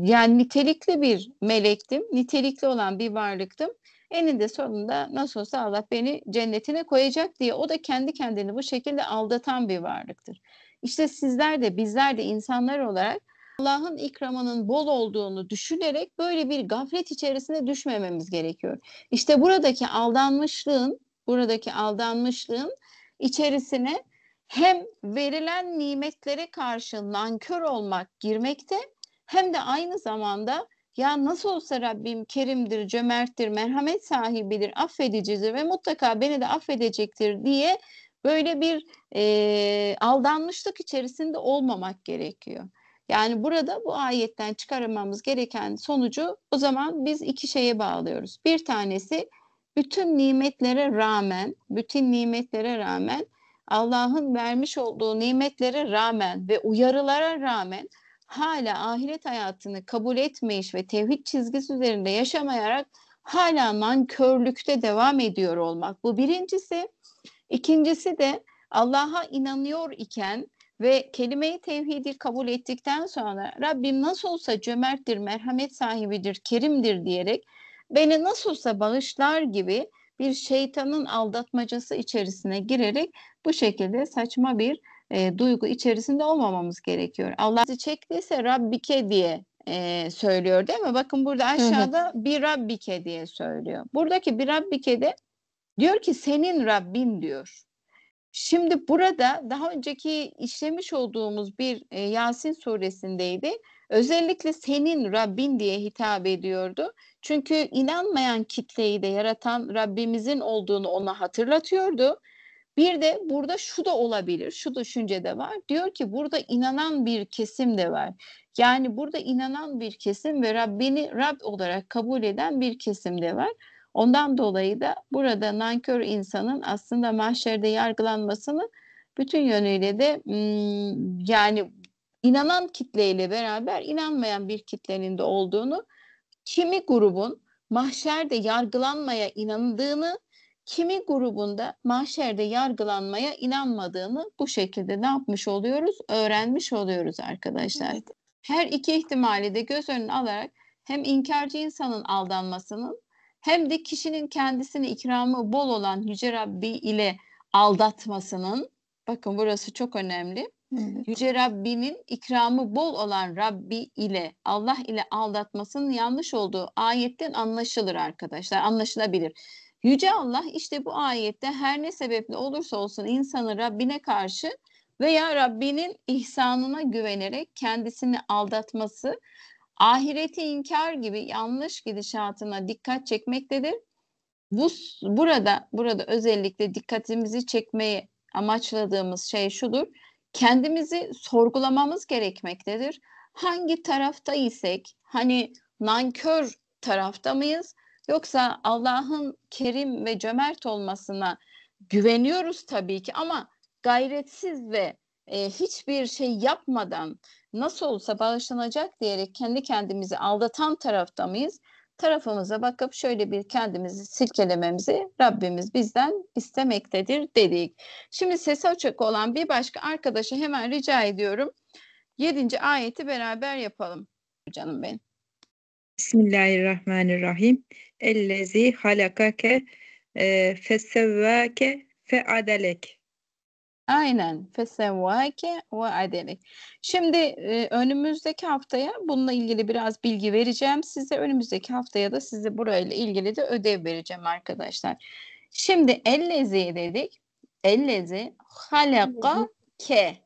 yani nitelikli bir melektim, nitelikli olan bir varlıktım. Eninde sonunda nasıl olsa Allah beni cennetine koyacak diye o da kendi kendini bu şekilde aldatan bir varlıktır. İşte sizler de bizler de insanlar olarak Allah'ın ikramının bol olduğunu düşünerek böyle bir gaflet içerisine düşmememiz gerekiyor. İşte buradaki aldanmışlığın, buradaki aldanmışlığın içerisine hem verilen nimetlere karşı nankör olmak girmekte hem de aynı zamanda ya nasıl olsa Rabbim kerimdir, cömerttir, merhamet sahibidir, affedicidir ve mutlaka beni de affedecektir diye böyle bir e, aldanmışlık içerisinde olmamak gerekiyor. Yani burada bu ayetten çıkarmamız gereken sonucu o zaman biz iki şeye bağlıyoruz. Bir tanesi bütün nimetlere rağmen, bütün nimetlere rağmen Allah'ın vermiş olduğu nimetlere rağmen ve uyarılara rağmen hala ahiret hayatını kabul etmeyiş ve tevhid çizgisi üzerinde yaşamayarak hala nankörlükte devam ediyor olmak. Bu birincisi. İkincisi de Allah'a inanıyor iken ve kelime-i tevhidi kabul ettikten sonra Rabbim nasıl olsa cömerttir, merhamet sahibidir, kerimdir diyerek beni nasıl olsa bağışlar gibi bir şeytanın aldatmacası içerisine girerek bu şekilde saçma bir e, duygu içerisinde olmamamız gerekiyor. Allah bizi çektiyse Rabbike diye e, söylüyor değil mi? Bakın burada aşağıda hı hı. bir Rabbike diye söylüyor. Buradaki bir Rabbike de diyor ki senin Rabbin diyor. Şimdi burada daha önceki işlemiş olduğumuz bir e, Yasin suresindeydi. Özellikle senin Rabbin diye hitap ediyordu. Çünkü inanmayan kitleyi de yaratan Rabbimizin olduğunu ona hatırlatıyordu. Bir de burada şu da olabilir, şu düşünce de var. Diyor ki burada inanan bir kesim de var. Yani burada inanan bir kesim ve Rabbini Rab olarak kabul eden bir kesim de var. Ondan dolayı da burada nankör insanın aslında mahşerde yargılanmasını bütün yönüyle de hmm, yani inanan kitleyle beraber inanmayan bir kitlenin de olduğunu kimi grubun mahşerde yargılanmaya inandığını kimi grubunda mahşerde yargılanmaya inanmadığını bu şekilde ne yapmış oluyoruz? Öğrenmiş oluyoruz arkadaşlar. Evet. Her iki ihtimali de göz önüne alarak hem inkarcı insanın aldanmasının hem de kişinin kendisini ikramı bol olan Yüce Rabbi ile aldatmasının bakın burası çok önemli. Evet. Yüce Rabbinin ikramı bol olan Rabbi ile Allah ile aldatmasının yanlış olduğu ayetten anlaşılır arkadaşlar anlaşılabilir Yüce Allah işte bu ayette her ne sebeple olursa olsun insanı Rabbine karşı veya Rabbinin ihsanına güvenerek kendisini aldatması, ahireti inkar gibi yanlış gidişatına dikkat çekmektedir. Bu burada burada özellikle dikkatimizi çekmeyi amaçladığımız şey şudur. Kendimizi sorgulamamız gerekmektedir. Hangi tarafta isek, hani nankör tarafta mıyız? Yoksa Allah'ın kerim ve cömert olmasına güveniyoruz tabii ki ama gayretsiz ve e, hiçbir şey yapmadan nasıl olsa bağışlanacak diyerek kendi kendimizi aldatan tarafta mıyız? Tarafımıza bakıp şöyle bir kendimizi silkelememizi Rabbimiz bizden istemektedir dedik. Şimdi ses açık olan bir başka arkadaşa hemen rica ediyorum. Yedinci ayeti beraber yapalım canım benim. Bismillahirrahmanirrahim. Ellezi halakake e, fesevvake feadelek. Aynen. Fesevvake ve adelek. Şimdi e, önümüzdeki haftaya bununla ilgili biraz bilgi vereceğim size. Önümüzdeki haftaya da size burayla ilgili de ödev vereceğim arkadaşlar. Şimdi ellezi dedik. Ellezi halaka ke.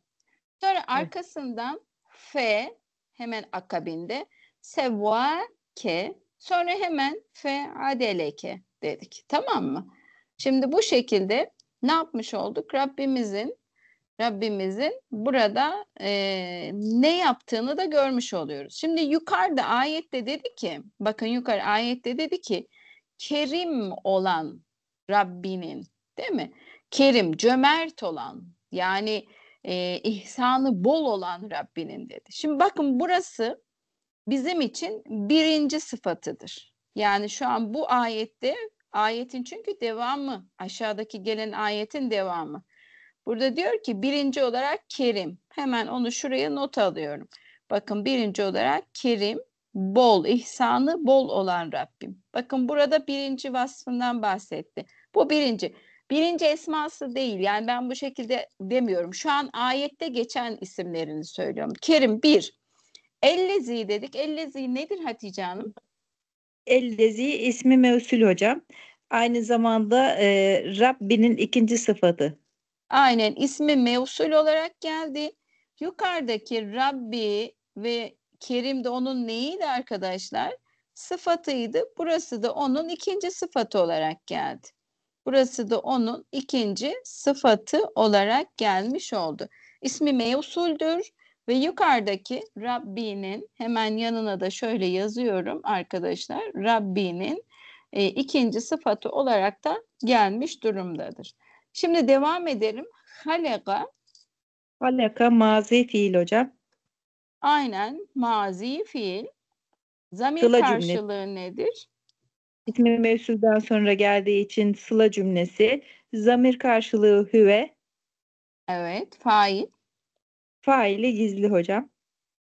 Sonra arkasından fe hemen akabinde sevva K sonra hemen F A D L K dedik. Tamam mı? Şimdi bu şekilde ne yapmış olduk? Rabbimizin Rabbimizin burada e, ne yaptığını da görmüş oluyoruz. Şimdi yukarıda ayette dedi ki, bakın yukarı ayette dedi ki, kerim olan Rabbinin değil mi? Kerim, cömert olan yani e, ihsanı bol olan Rabbinin dedi. Şimdi bakın burası bizim için birinci sıfatıdır. Yani şu an bu ayette ayetin çünkü devamı aşağıdaki gelen ayetin devamı. Burada diyor ki birinci olarak kerim. Hemen onu şuraya not alıyorum. Bakın birinci olarak kerim, bol, ihsanı bol olan Rabbim. Bakın burada birinci vasfından bahsetti. Bu birinci. Birinci esması değil. Yani ben bu şekilde demiyorum. Şu an ayette geçen isimlerini söylüyorum. Kerim bir, Ellezi dedik. Ellezi nedir Hatice Hanım? Ellezi ismi mevsul hocam. Aynı zamanda e, Rabbinin ikinci sıfatı. Aynen ismi mevsul olarak geldi. Yukarıdaki Rabbi ve Kerim de onun neydi arkadaşlar? Sıfatıydı. Burası da onun ikinci sıfatı olarak geldi. Burası da onun ikinci sıfatı olarak gelmiş oldu. İsmi mevsuldür ve yukarıdaki Rabbinin hemen yanına da şöyle yazıyorum arkadaşlar. Rabbinin e, ikinci sıfatı olarak da gelmiş durumdadır. Şimdi devam edelim. Haleka. Haleka mazi fiil hocam. Aynen mazi fiil. Zamir sıla karşılığı cümle. nedir? İsmi mevsuldan sonra geldiği için sıla cümlesi. Zamir karşılığı hüve. Evet fail. Faili gizli hocam.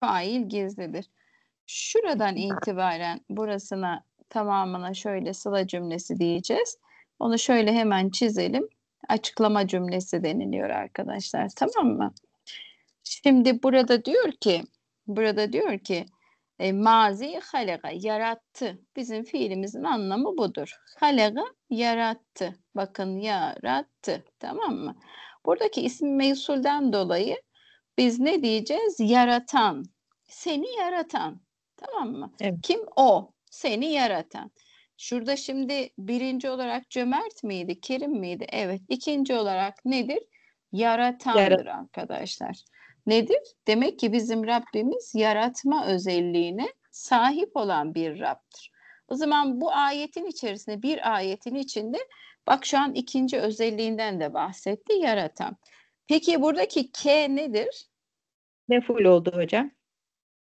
Fail gizlidir. Şuradan itibaren burasına tamamına şöyle sıla cümlesi diyeceğiz. Onu şöyle hemen çizelim. Açıklama cümlesi deniliyor arkadaşlar. Tamam mı? Şimdi burada diyor ki burada diyor ki e, mazi halaka yarattı. Bizim fiilimizin anlamı budur. Halaka yarattı. Bakın yarattı. Tamam mı? Buradaki isim meysulden dolayı biz ne diyeceğiz? Yaratan. Seni yaratan. Tamam mı? Evet. Kim o? Seni yaratan. Şurada şimdi birinci olarak cömert miydi, kerim miydi? Evet. İkinci olarak nedir? Yaratandır Yarat arkadaşlar. Nedir? Demek ki bizim Rabbimiz yaratma özelliğine sahip olan bir Rab'dır. O zaman bu ayetin içerisinde bir ayetin içinde bak şu an ikinci özelliğinden de bahsetti yaratan. Peki buradaki K nedir? Meful oldu hocam.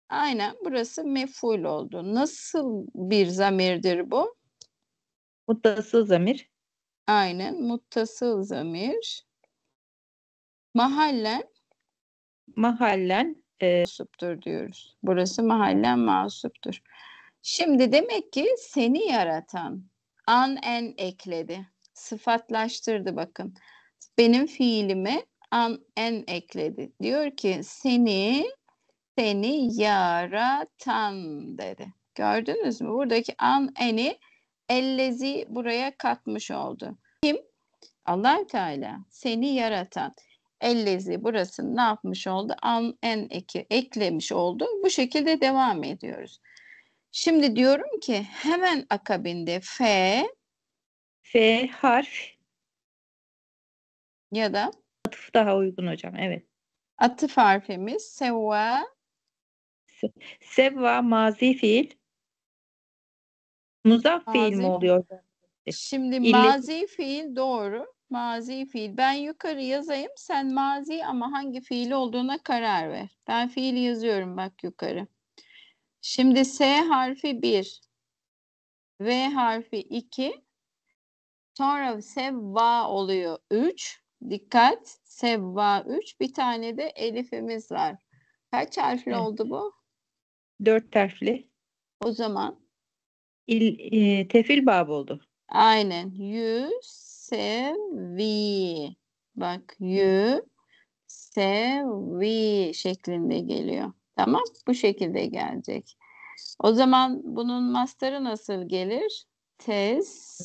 Aynen burası meful oldu. Nasıl bir zamirdir bu? Muttasıl zamir. Aynen muttasıl zamir. Mahallen. Mahallen. E... Mahsuptur diyoruz. Burası mahallen masuptur. Şimdi demek ki seni yaratan an en ekledi. Sıfatlaştırdı bakın. Benim fiilimi an en ekledi. Diyor ki seni seni yaratan dedi. Gördünüz mü? Buradaki an eni ellezi buraya katmış oldu. Kim? allah Teala seni yaratan. Ellezi burası ne yapmış oldu? An en eki eklemiş oldu. Bu şekilde devam ediyoruz. Şimdi diyorum ki hemen akabinde F F harf ya da Atıf daha uygun hocam. Evet. Atıf harfimiz sevva. Se sevva mazi fiil. Muzaf mazi. fiil mi oluyor? Şimdi İlle... mazi fiil doğru. Mazi fiil. Ben yukarı yazayım. Sen mazi ama hangi fiil olduğuna karar ver. Ben fiil yazıyorum bak yukarı. Şimdi S harfi 1. V harfi 2. Sonra sevva oluyor 3. Dikkat. Sevva 3. Bir tane de Elif'imiz var. Kaç harfli evet. oldu bu? Dört harfli. O zaman? İl, e, tefil bab oldu. Aynen. Yü sevi. Bak yü sevi şeklinde geliyor. Tamam. Bu şekilde gelecek. O zaman bunun masterı nasıl gelir? Tez.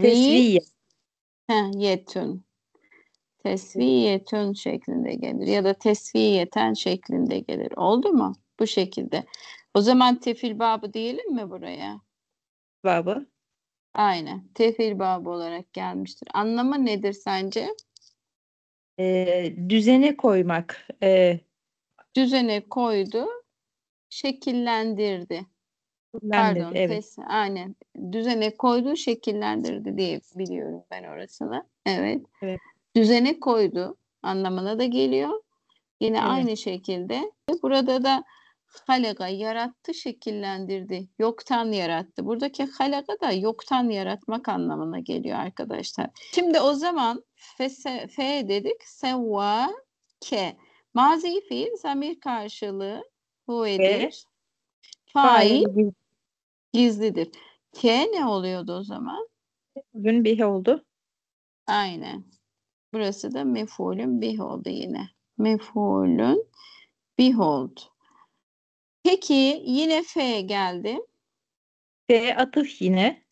Tesviye. Heh, yetün tesviyetün şeklinde gelir ya da tesviyeten şeklinde gelir. Oldu mu? Bu şekilde. O zaman tefil babı diyelim mi buraya? Babı. Aynen. Tefil babı olarak gelmiştir. Anlamı nedir sence? E, düzene koymak. E... Düzene koydu, şekillendirdi. Pardon, Pardon, evet. Tes, aynen. Düzene koydu, şekillendirdi diye biliyorum ben orasını. Evet. evet düzene koydu anlamına da geliyor. Yine evet. aynı şekilde burada da halaga yarattı, şekillendirdi. Yoktan yarattı. Buradaki halaga da yoktan yaratmak anlamına geliyor arkadaşlar. Şimdi o zaman f fe dedik. Sevva ke. Mazi fiil zamir karşılığı huedir. Fail gizlidir. Ke ne oluyordu o zaman? gün bihe oldu. Aynen. Burası da mef'ulün behold yine. Mef'ulün behold. Peki yine F geldi. F atıf yine.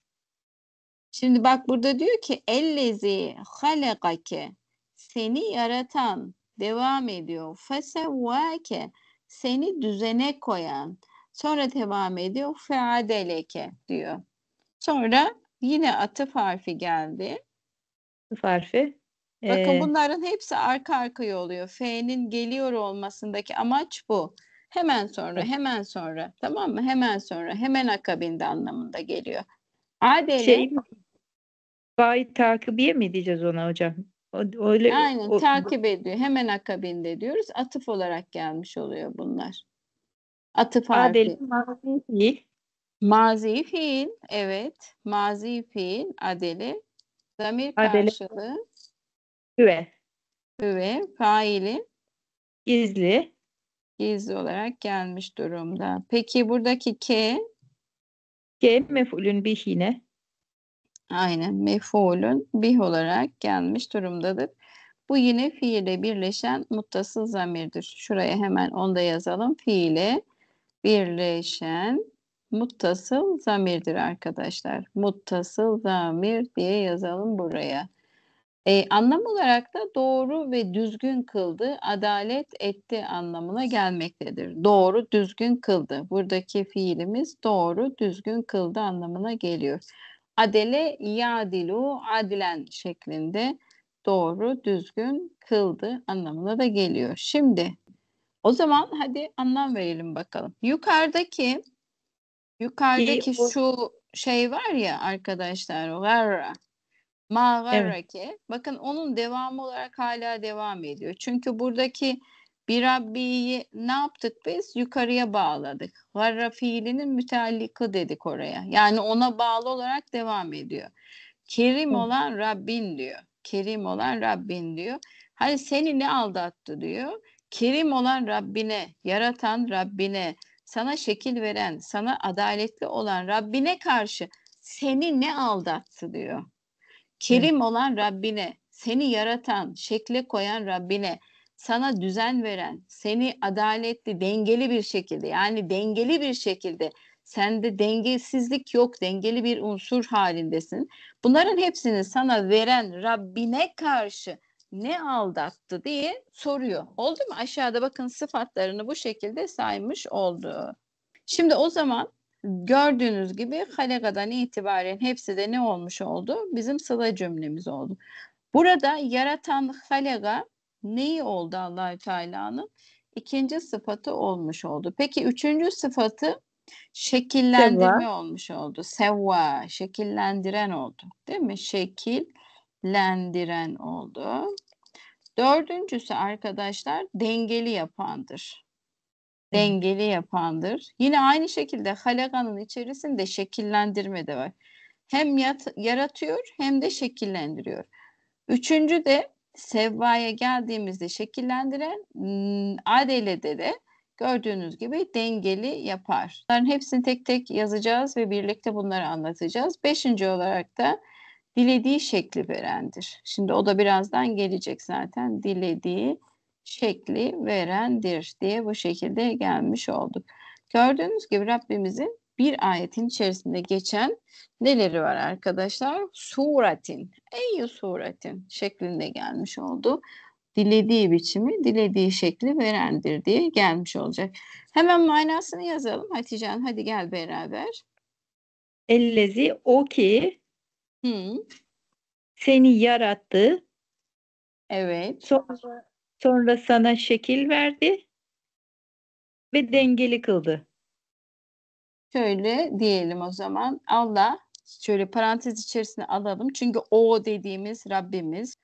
Şimdi bak burada diyor ki ellezi halakake seni yaratan devam ediyor. Fesevvake seni düzene koyan. Sonra devam ediyor. Feadeleke diyor. Sonra yine atıf harfi geldi. Atıf harfi. Bakın ee, bunların hepsi arka arkaya oluyor. F'nin geliyor olmasındaki amaç bu. Hemen sonra, hemen sonra. Tamam mı? Hemen sonra, hemen akabinde anlamında geliyor. Adeli şey, Gayet takibiye mi diyeceğiz ona hocam? O, öyle, Aynen o, takip ediyor. Hemen akabinde diyoruz. Atıf olarak gelmiş oluyor bunlar. Atıf adeli, harfi. mazi fiil. Mazi fiil. Evet. Mazi fiil adeli. Zamir adeli. karşılığı Üve. Üve faili gizli. Gizli olarak gelmiş durumda. Peki buradaki K? K mefulün bih yine. Aynen mefulün bih olarak gelmiş durumdadır. Bu yine fiile birleşen muttasıl zamirdir. Şuraya hemen onu da yazalım. Fiile birleşen muttasıl zamirdir arkadaşlar. Muttasıl zamir diye yazalım buraya. E, anlam olarak da doğru ve düzgün kıldı, adalet etti anlamına gelmektedir. Doğru, düzgün kıldı. Buradaki fiilimiz doğru, düzgün kıldı anlamına geliyor. Adele yadilu adilen şeklinde doğru, düzgün kıldı anlamına da geliyor. Şimdi o zaman hadi anlam verelim bakalım. Yukarıdaki yukarıdaki şu şey var ya arkadaşlar o garra Malvar evet. Bakın onun devamı olarak hala devam ediyor. Çünkü buradaki bir Rabbi'yi ne yaptık biz? Yukarıya bağladık. Garra fiilinin müteallikı dedik oraya. Yani ona bağlı olarak devam ediyor. Kerim olan Rabbin diyor. Kerim olan Rabbin diyor. Hani seni ne aldattı diyor. Kerim olan Rabbine, yaratan Rabbine, sana şekil veren, sana adaletli olan Rabbine karşı seni ne aldattı diyor. Kerim evet. olan Rabbine, seni yaratan, şekle koyan Rabbine, sana düzen veren, seni adaletli, dengeli bir şekilde yani dengeli bir şekilde sende dengesizlik yok, dengeli bir unsur halindesin. Bunların hepsini sana veren Rabbine karşı ne aldattı diye soruyor. Oldu mu? Aşağıda bakın sıfatlarını bu şekilde saymış oldu. Şimdi o zaman gördüğünüz gibi Halega'dan itibaren hepsi de ne olmuş oldu? Bizim sıla cümlemiz oldu. Burada yaratan Halega neyi oldu Allahü Teala'nın? ikinci sıfatı olmuş oldu. Peki üçüncü sıfatı şekillendirme Sevva. olmuş oldu. Sevva, şekillendiren oldu. Değil mi? Şekillendiren oldu. Dördüncüsü arkadaşlar dengeli yapandır dengeli yapandır. Yine aynı şekilde halaganın içerisinde şekillendirme de var. Hem yat, yaratıyor hem de şekillendiriyor. Üçüncü de sevvaya geldiğimizde şekillendiren adele'de de gördüğünüz gibi dengeli yapar. Bunların hepsini tek tek yazacağız ve birlikte bunları anlatacağız. Beşinci olarak da dilediği şekli verendir. Şimdi o da birazdan gelecek zaten dilediği şekli verendir diye bu şekilde gelmiş olduk. Gördüğünüz gibi Rabbimizin bir ayetin içerisinde geçen neleri var arkadaşlar? Suratin, eyyü suratin şeklinde gelmiş oldu. Dilediği biçimi, dilediği şekli verendir diye gelmiş olacak. Hemen manasını yazalım. Hatice Hanım hadi gel beraber. Ellezi o ki hmm. seni yarattı. Evet. Sonra Sonra sana şekil verdi ve dengeli kıldı. Şöyle diyelim o zaman. Allah şöyle parantez içerisine alalım. Çünkü o dediğimiz Rabbimiz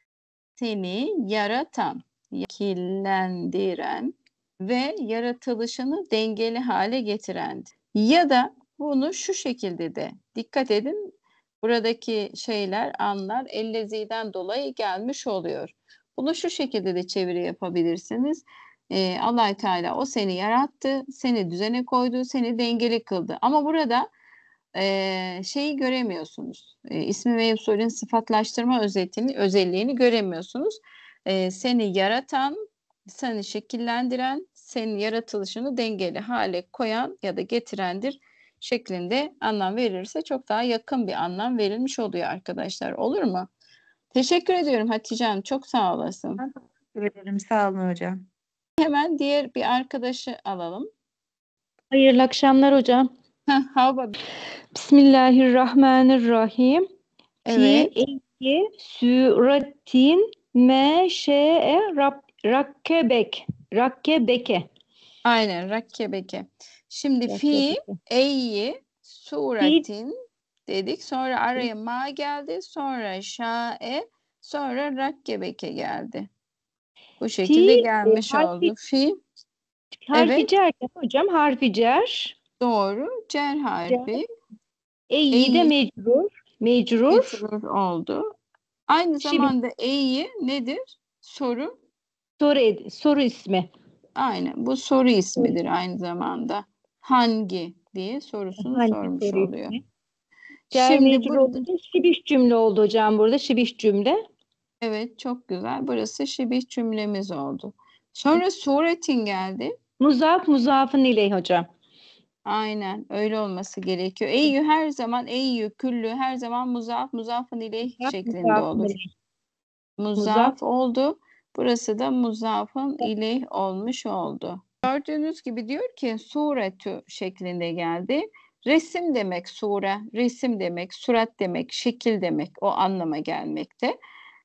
seni yaratan, şekillendiren ve yaratılışını dengeli hale getiren. Ya da bunu şu şekilde de dikkat edin buradaki şeyler anlar elleziden dolayı gelmiş oluyor. Bunu şu şekilde de çeviri yapabilirsiniz. E, allah Teala o seni yarattı, seni düzene koydu, seni dengeli kıldı. Ama burada e, şeyi göremiyorsunuz. E, ve mevsulün sıfatlaştırma özetini, özelliğini göremiyorsunuz. E, seni yaratan, seni şekillendiren, senin yaratılışını dengeli hale koyan ya da getirendir şeklinde anlam verirse çok daha yakın bir anlam verilmiş oluyor arkadaşlar. Olur mu? Teşekkür ediyorum Hatice Hanım, Çok sağ olasın. Ben teşekkür ederim. Sağ olun hocam. Hemen diğer bir arkadaşı alalım. Hayırlı akşamlar hocam. Heh, Bismillahirrahmanirrahim. Evet. Fi süratin meşe e rab, rakkebek. Rakkebeke. Aynen rakkebeke. Şimdi fi eyyi suratin dedik. Sonra araya ma geldi. Sonra şa'e. Sonra rakkebeke geldi. Bu şekilde Fi, e, gelmiş e, harfi, oldu. Fi. Harfi evet. cer hocam. Harfi cer. Doğru. Cer harfi. E'yi e de mecrur. Mecrur. Mecrur oldu. Aynı Şimdi, zamanda E'yi nedir? Soru. Soru, soru ismi. Aynen. Bu soru ismidir aynı zamanda. Hangi diye sorusunu Hangi sormuş soru oluyor. Ismi? Şimdi burada şibiş cümle oldu hocam burada şibiş cümle. Evet çok güzel. Burası şibih cümlemiz oldu. Sonra suretin geldi. Muzaf muzafın iley hocam. Aynen öyle olması gerekiyor. Eyyü her zaman eyyü küllü her zaman muzaf muzafın iley şeklinde olur. Muzaf, muzaf oldu. Burası da muzafın iley olmuş oldu. Gördüğünüz gibi diyor ki suretü şeklinde geldi. Resim demek sure, resim demek surat demek, şekil demek o anlama gelmekte.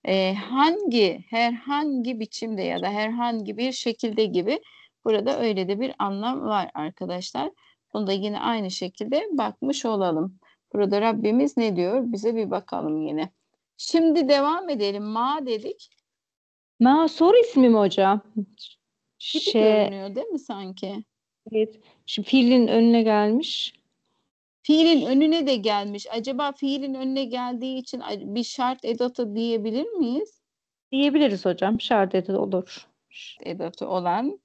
Ee, hangi, herhangi biçimde ya da herhangi bir şekilde gibi burada öyle de bir anlam var arkadaşlar. Bunu da yine aynı şekilde bakmış olalım. Burada Rabbimiz ne diyor? Bize bir bakalım yine. Şimdi devam edelim. Ma dedik. Ma sor ismi mi hocam? Gibi şey, görünüyor değil mi sanki? Evet. Şimdi fiilin önüne gelmiş. Fiilin önüne de gelmiş. Acaba fiilin önüne geldiği için bir şart edatı diyebilir miyiz? Diyebiliriz hocam. Şart edatı olur. Edatı olan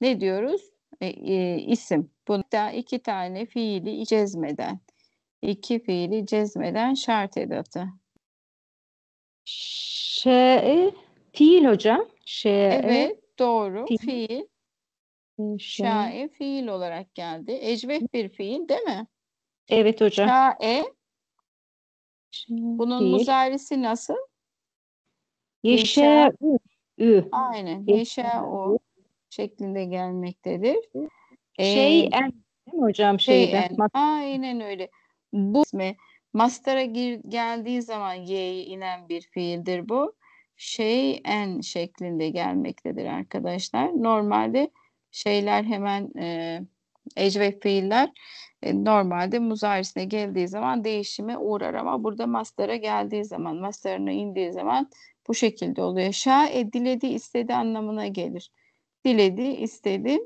ne diyoruz? E, e, isim. Bunda iki tane fiili cezmeden. iki fiili cezmeden şart edatı. Şey, fiil hocam. Şey, evet doğru. Fiil. fiil. Şae fiil olarak geldi. Ecveh bir fiil değil mi? Evet hocam. E. Bunun Değil. nasıl? Yeşe ü. Aynen. Yeşe o şeklinde gelmektedir. E, şey en değil mi hocam şey şeyden? En. Aynen öyle. Bu ismi mastara gir, geldiği zaman y'ye inen bir fiildir bu. Şey en şeklinde gelmektedir arkadaşlar. Normalde şeyler hemen eee Ece fiiller e, normalde muzarisine geldiği zaman değişime uğrar ama burada mastara geldiği zaman, mastarına indiği zaman bu şekilde oluyor. Şa e, diledi, istedi anlamına gelir. Diledi, istedi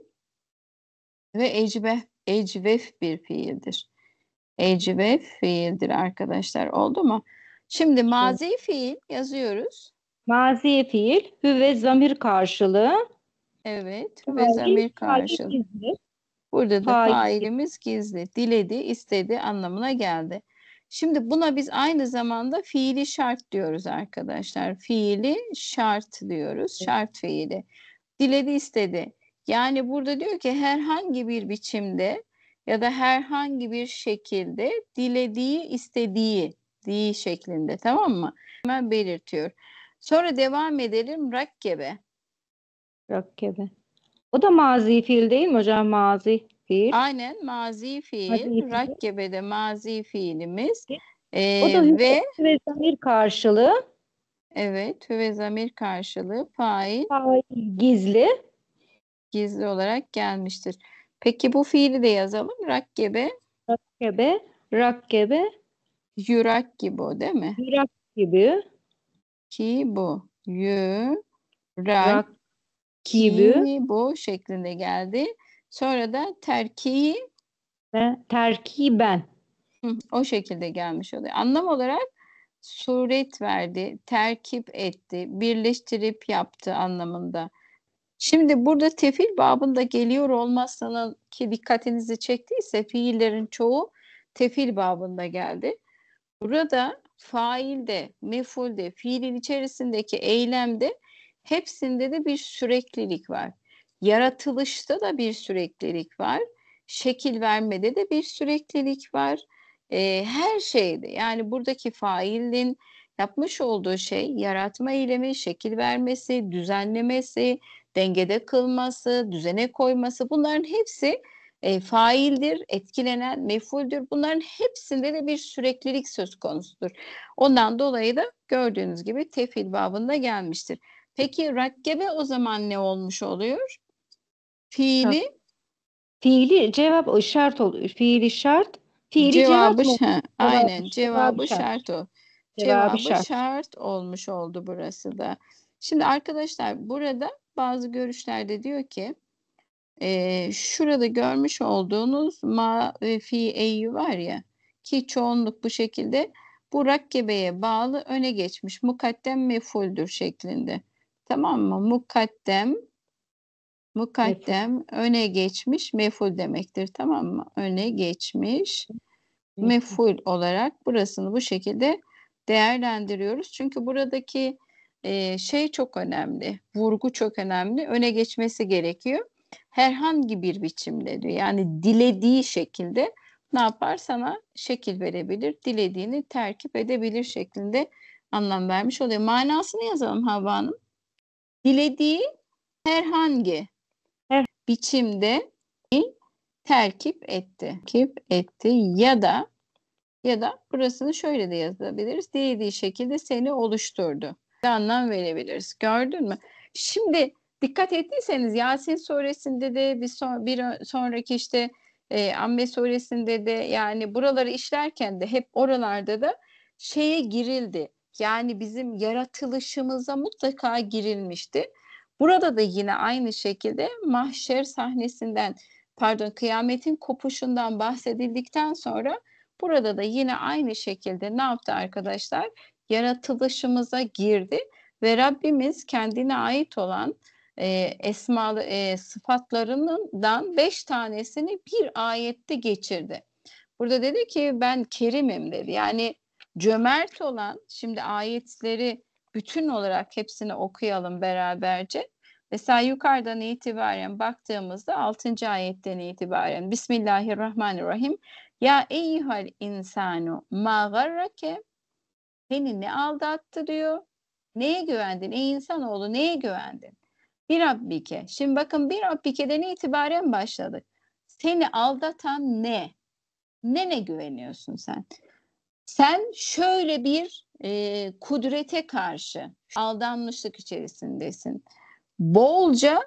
ve ecbe, ecvef bir fiildir. Ecvef fiildir arkadaşlar. Oldu mu? Şimdi mazi fiil yazıyoruz. Mazi fiil hüve zamir karşılığı. Evet, hüve zamir karşılığı. Burada da Fail. failimiz gizli. Diledi, istedi anlamına geldi. Şimdi buna biz aynı zamanda fiili şart diyoruz arkadaşlar. Fiili şart diyoruz. Şart fiili. Diledi, istedi. Yani burada diyor ki herhangi bir biçimde ya da herhangi bir şekilde dilediği, istediği diye şeklinde tamam mı? Hemen belirtiyor. Sonra devam edelim rakkebe. Rakkebe. O da mazi fiil değil mi hocam? Mazi fiil. Aynen mazi fiil. Mazi fiil. Rakkebe'de mazi fiilimiz. Ee, o da hüve ve, ve zamir karşılığı. Evet, hüve zamir karşılığı fail. Fail gizli. Gizli olarak gelmiştir. Peki bu fiili de yazalım. Rakkebe. Rakkebe. Rakkebe. Yurak gibi o değil mi? Yurak gibi. Ki bu. Yurak. Kibu. Kibu şeklinde geldi. Sonra da terki ve terkiben. o şekilde gelmiş oluyor. Anlam olarak suret verdi, terkip etti, birleştirip yaptı anlamında. Şimdi burada tefil babında geliyor olmazsanın ki dikkatinizi çektiyse fiillerin çoğu tefil babında geldi. Burada failde, mefulde, fiilin içerisindeki eylemde Hepsinde de bir süreklilik var. Yaratılışta da bir süreklilik var. Şekil vermede de bir süreklilik var. E, her şeyde yani buradaki failin yapmış olduğu şey yaratma eylemi, şekil vermesi, düzenlemesi, dengede kılması, düzene koyması bunların hepsi e, faildir, etkilenen mefuldür. Bunların hepsinde de bir süreklilik söz konusudur. Ondan dolayı da gördüğünüz gibi tefil babında gelmiştir. Peki rakkebe o zaman ne olmuş oluyor? Fiili Fiili cevap şart oluyor. Fiili şart. Fiili cevabı cevap şart. Aynen cevabı, şart. o. cevabı şart. şart olmuş oldu burası da. Şimdi arkadaşlar burada bazı görüşlerde diyor ki e, şurada görmüş olduğunuz ma ve fi eyi var ya ki çoğunluk bu şekilde bu rakkebeye bağlı öne geçmiş mukaddem mefuldür şeklinde. Tamam mı? Mukaddem mukaddem meful. öne geçmiş meful demektir. Tamam mı? Öne geçmiş meful, olarak burasını bu şekilde değerlendiriyoruz. Çünkü buradaki e, şey çok önemli. Vurgu çok önemli. Öne geçmesi gerekiyor. Herhangi bir biçimde diyor. Yani dilediği şekilde ne yapar? Sana şekil verebilir. Dilediğini terkip edebilir şeklinde anlam vermiş oluyor. Manasını yazalım Havva Hanım dilediği herhangi Her. biçimde terkip etti. Terkip etti ya da ya da burasını şöyle de yazabiliriz. Dilediği şekilde seni oluşturdu. Bir anlam verebiliriz. Gördün mü? Şimdi dikkat ettiyseniz Yasin suresinde de bir, son, bir sonraki işte e, Amme suresinde de yani buraları işlerken de hep oralarda da şeye girildi yani bizim yaratılışımıza mutlaka girilmişti. Burada da yine aynı şekilde mahşer sahnesinden pardon kıyametin kopuşundan bahsedildikten sonra burada da yine aynı şekilde ne yaptı arkadaşlar? Yaratılışımıza girdi ve Rabbimiz kendine ait olan e, esmalı e, sıfatlarından beş tanesini bir ayette geçirdi. Burada dedi ki ben kerimim dedi. Yani Cömert olan şimdi ayetleri bütün olarak hepsini okuyalım beraberce. Mesela yukarıdan itibaren baktığımızda 6. ayetten itibaren Bismillahirrahmanirrahim. Ya eyyuhal insanu ma garrake seni ne aldattı diyor. Neye güvendin? Ey insanoğlu neye güvendin? Bir Rabbike. Şimdi bakın bir Rabbike'den itibaren başladık. Seni aldatan ne? Ne ne güveniyorsun sen? Sen şöyle bir e, kudrete karşı aldanmışlık içerisindesin. Bolca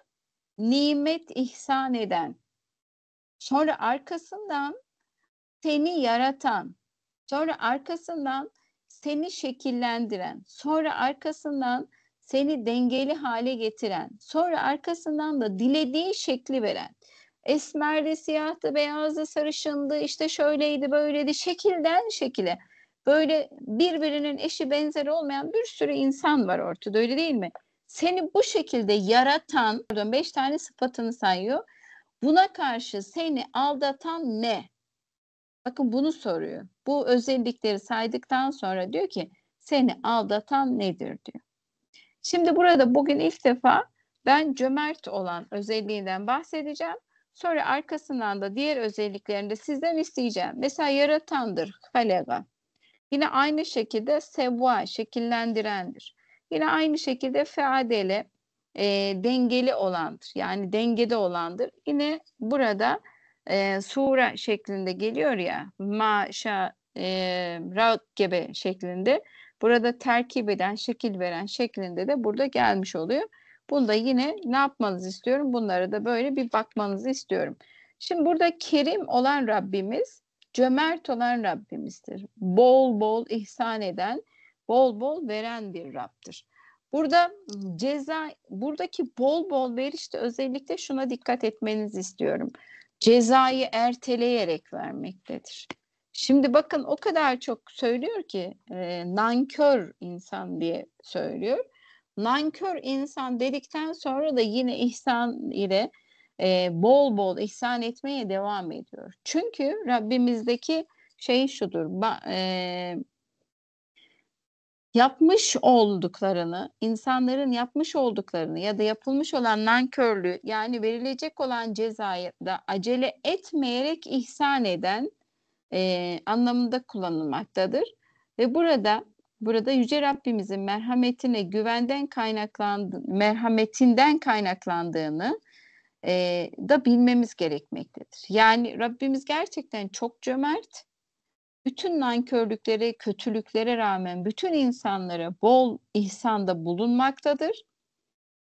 nimet ihsan eden, sonra arkasından seni yaratan, sonra arkasından seni şekillendiren, sonra arkasından seni dengeli hale getiren, sonra arkasından da dilediği şekli veren, esmerdi, siyahtı, beyazdı, sarışındı, işte şöyleydi, böyleydi, şekilden şekile böyle birbirinin eşi benzeri olmayan bir sürü insan var ortada öyle değil mi? Seni bu şekilde yaratan, pardon beş tane sıfatını sayıyor. Buna karşı seni aldatan ne? Bakın bunu soruyor. Bu özellikleri saydıktan sonra diyor ki seni aldatan nedir diyor. Şimdi burada bugün ilk defa ben cömert olan özelliğinden bahsedeceğim. Sonra arkasından da diğer özelliklerini de sizden isteyeceğim. Mesela yaratandır, halega. Yine aynı şekilde sevva şekillendirendir. Yine aynı şekilde feadele e, dengeli olandır. Yani dengede olandır. Yine burada e, sure şeklinde geliyor ya maşa e, rakkebe şeklinde. Burada terkip eden, şekil veren şeklinde de burada gelmiş oluyor. Bunu da yine ne yapmanızı istiyorum? Bunlara da böyle bir bakmanızı istiyorum. Şimdi burada kerim olan Rabbimiz Cömert olan Rabbimizdir. Bol bol ihsan eden, bol bol veren bir Rabb'dir. Burada ceza, buradaki bol bol verişte özellikle şuna dikkat etmenizi istiyorum. Cezayı erteleyerek vermektedir. Şimdi bakın o kadar çok söylüyor ki e, nankör insan diye söylüyor. Nankör insan dedikten sonra da yine ihsan ile e, bol bol ihsan etmeye devam ediyor. Çünkü Rabbimizdeki şey şudur. E, yapmış olduklarını, insanların yapmış olduklarını ya da yapılmış olan nankörlüğü yani verilecek olan cezayı da acele etmeyerek ihsan eden e, anlamında kullanılmaktadır. Ve burada burada yüce Rabbimizin merhametine güvenden kaynaklandı merhametinden kaynaklandığını e, da bilmemiz gerekmektedir. Yani Rabbimiz gerçekten çok cömert. Bütün nankörlüklere, kötülüklere rağmen bütün insanlara bol ihsanda bulunmaktadır.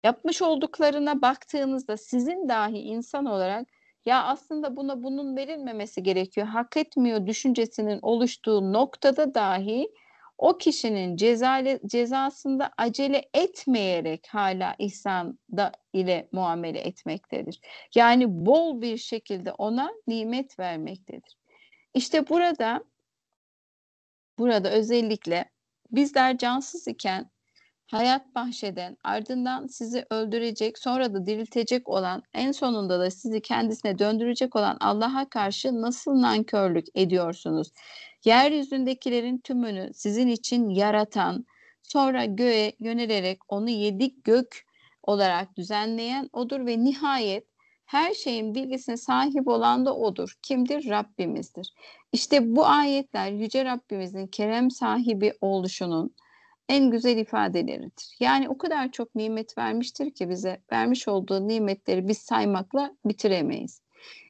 Yapmış olduklarına baktığınızda sizin dahi insan olarak ya aslında buna bunun verilmemesi gerekiyor, hak etmiyor düşüncesinin oluştuğu noktada dahi o kişinin cezale, cezasında acele etmeyerek hala ihsanda ile muamele etmektedir. Yani bol bir şekilde ona nimet vermektedir. İşte burada burada özellikle bizler cansız iken hayat bahşeden ardından sizi öldürecek sonra da diriltecek olan en sonunda da sizi kendisine döndürecek olan Allah'a karşı nasıl nankörlük ediyorsunuz? Yeryüzündekilerin tümünü sizin için yaratan, sonra göğe yönelerek onu yedik gök olarak düzenleyen odur ve nihayet her şeyin bilgisine sahip olan da odur. Kimdir? Rabbimizdir. İşte bu ayetler Yüce Rabbimizin kerem sahibi oluşunun en güzel ifadeleridir. Yani o kadar çok nimet vermiştir ki bize vermiş olduğu nimetleri biz saymakla bitiremeyiz.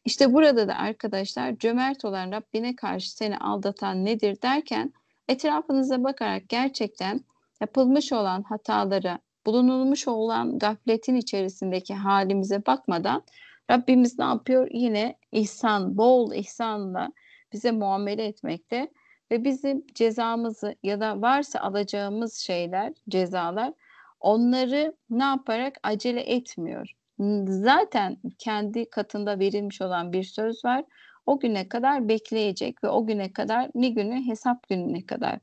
İşte burada da arkadaşlar cömert olan Rabbine karşı seni aldatan nedir derken etrafınıza bakarak gerçekten yapılmış olan hataları, bulunulmuş olan gafletin içerisindeki halimize bakmadan Rabbimiz ne yapıyor? Yine ihsan, bol ihsanla bize muamele etmekte ve bizim cezamızı ya da varsa alacağımız şeyler, cezalar onları ne yaparak acele etmiyor zaten kendi katında verilmiş olan bir söz var. O güne kadar bekleyecek ve o güne kadar ne günü hesap gününe kadar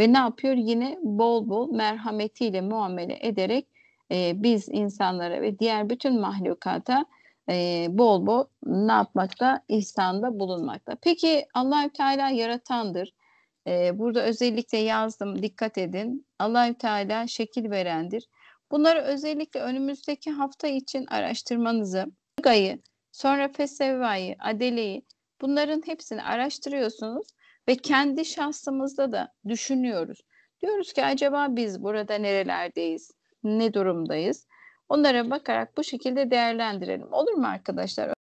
ve ne yapıyor yine bol bol merhametiyle muamele ederek e, biz insanlara ve diğer bütün mahlukata e, bol bol ne yapmakta ihsanda bulunmakta. Peki Allahü Teala yaratandır. E, burada özellikle yazdım dikkat edin. Allahü Teala şekil verendir. Bunları özellikle önümüzdeki hafta için araştırmanızı, Gaga'yı, sonra Fesevva'yı, Adele'yi bunların hepsini araştırıyorsunuz ve kendi şahsımızda da düşünüyoruz. Diyoruz ki acaba biz burada nerelerdeyiz, ne durumdayız? Onlara bakarak bu şekilde değerlendirelim. Olur mu arkadaşlar?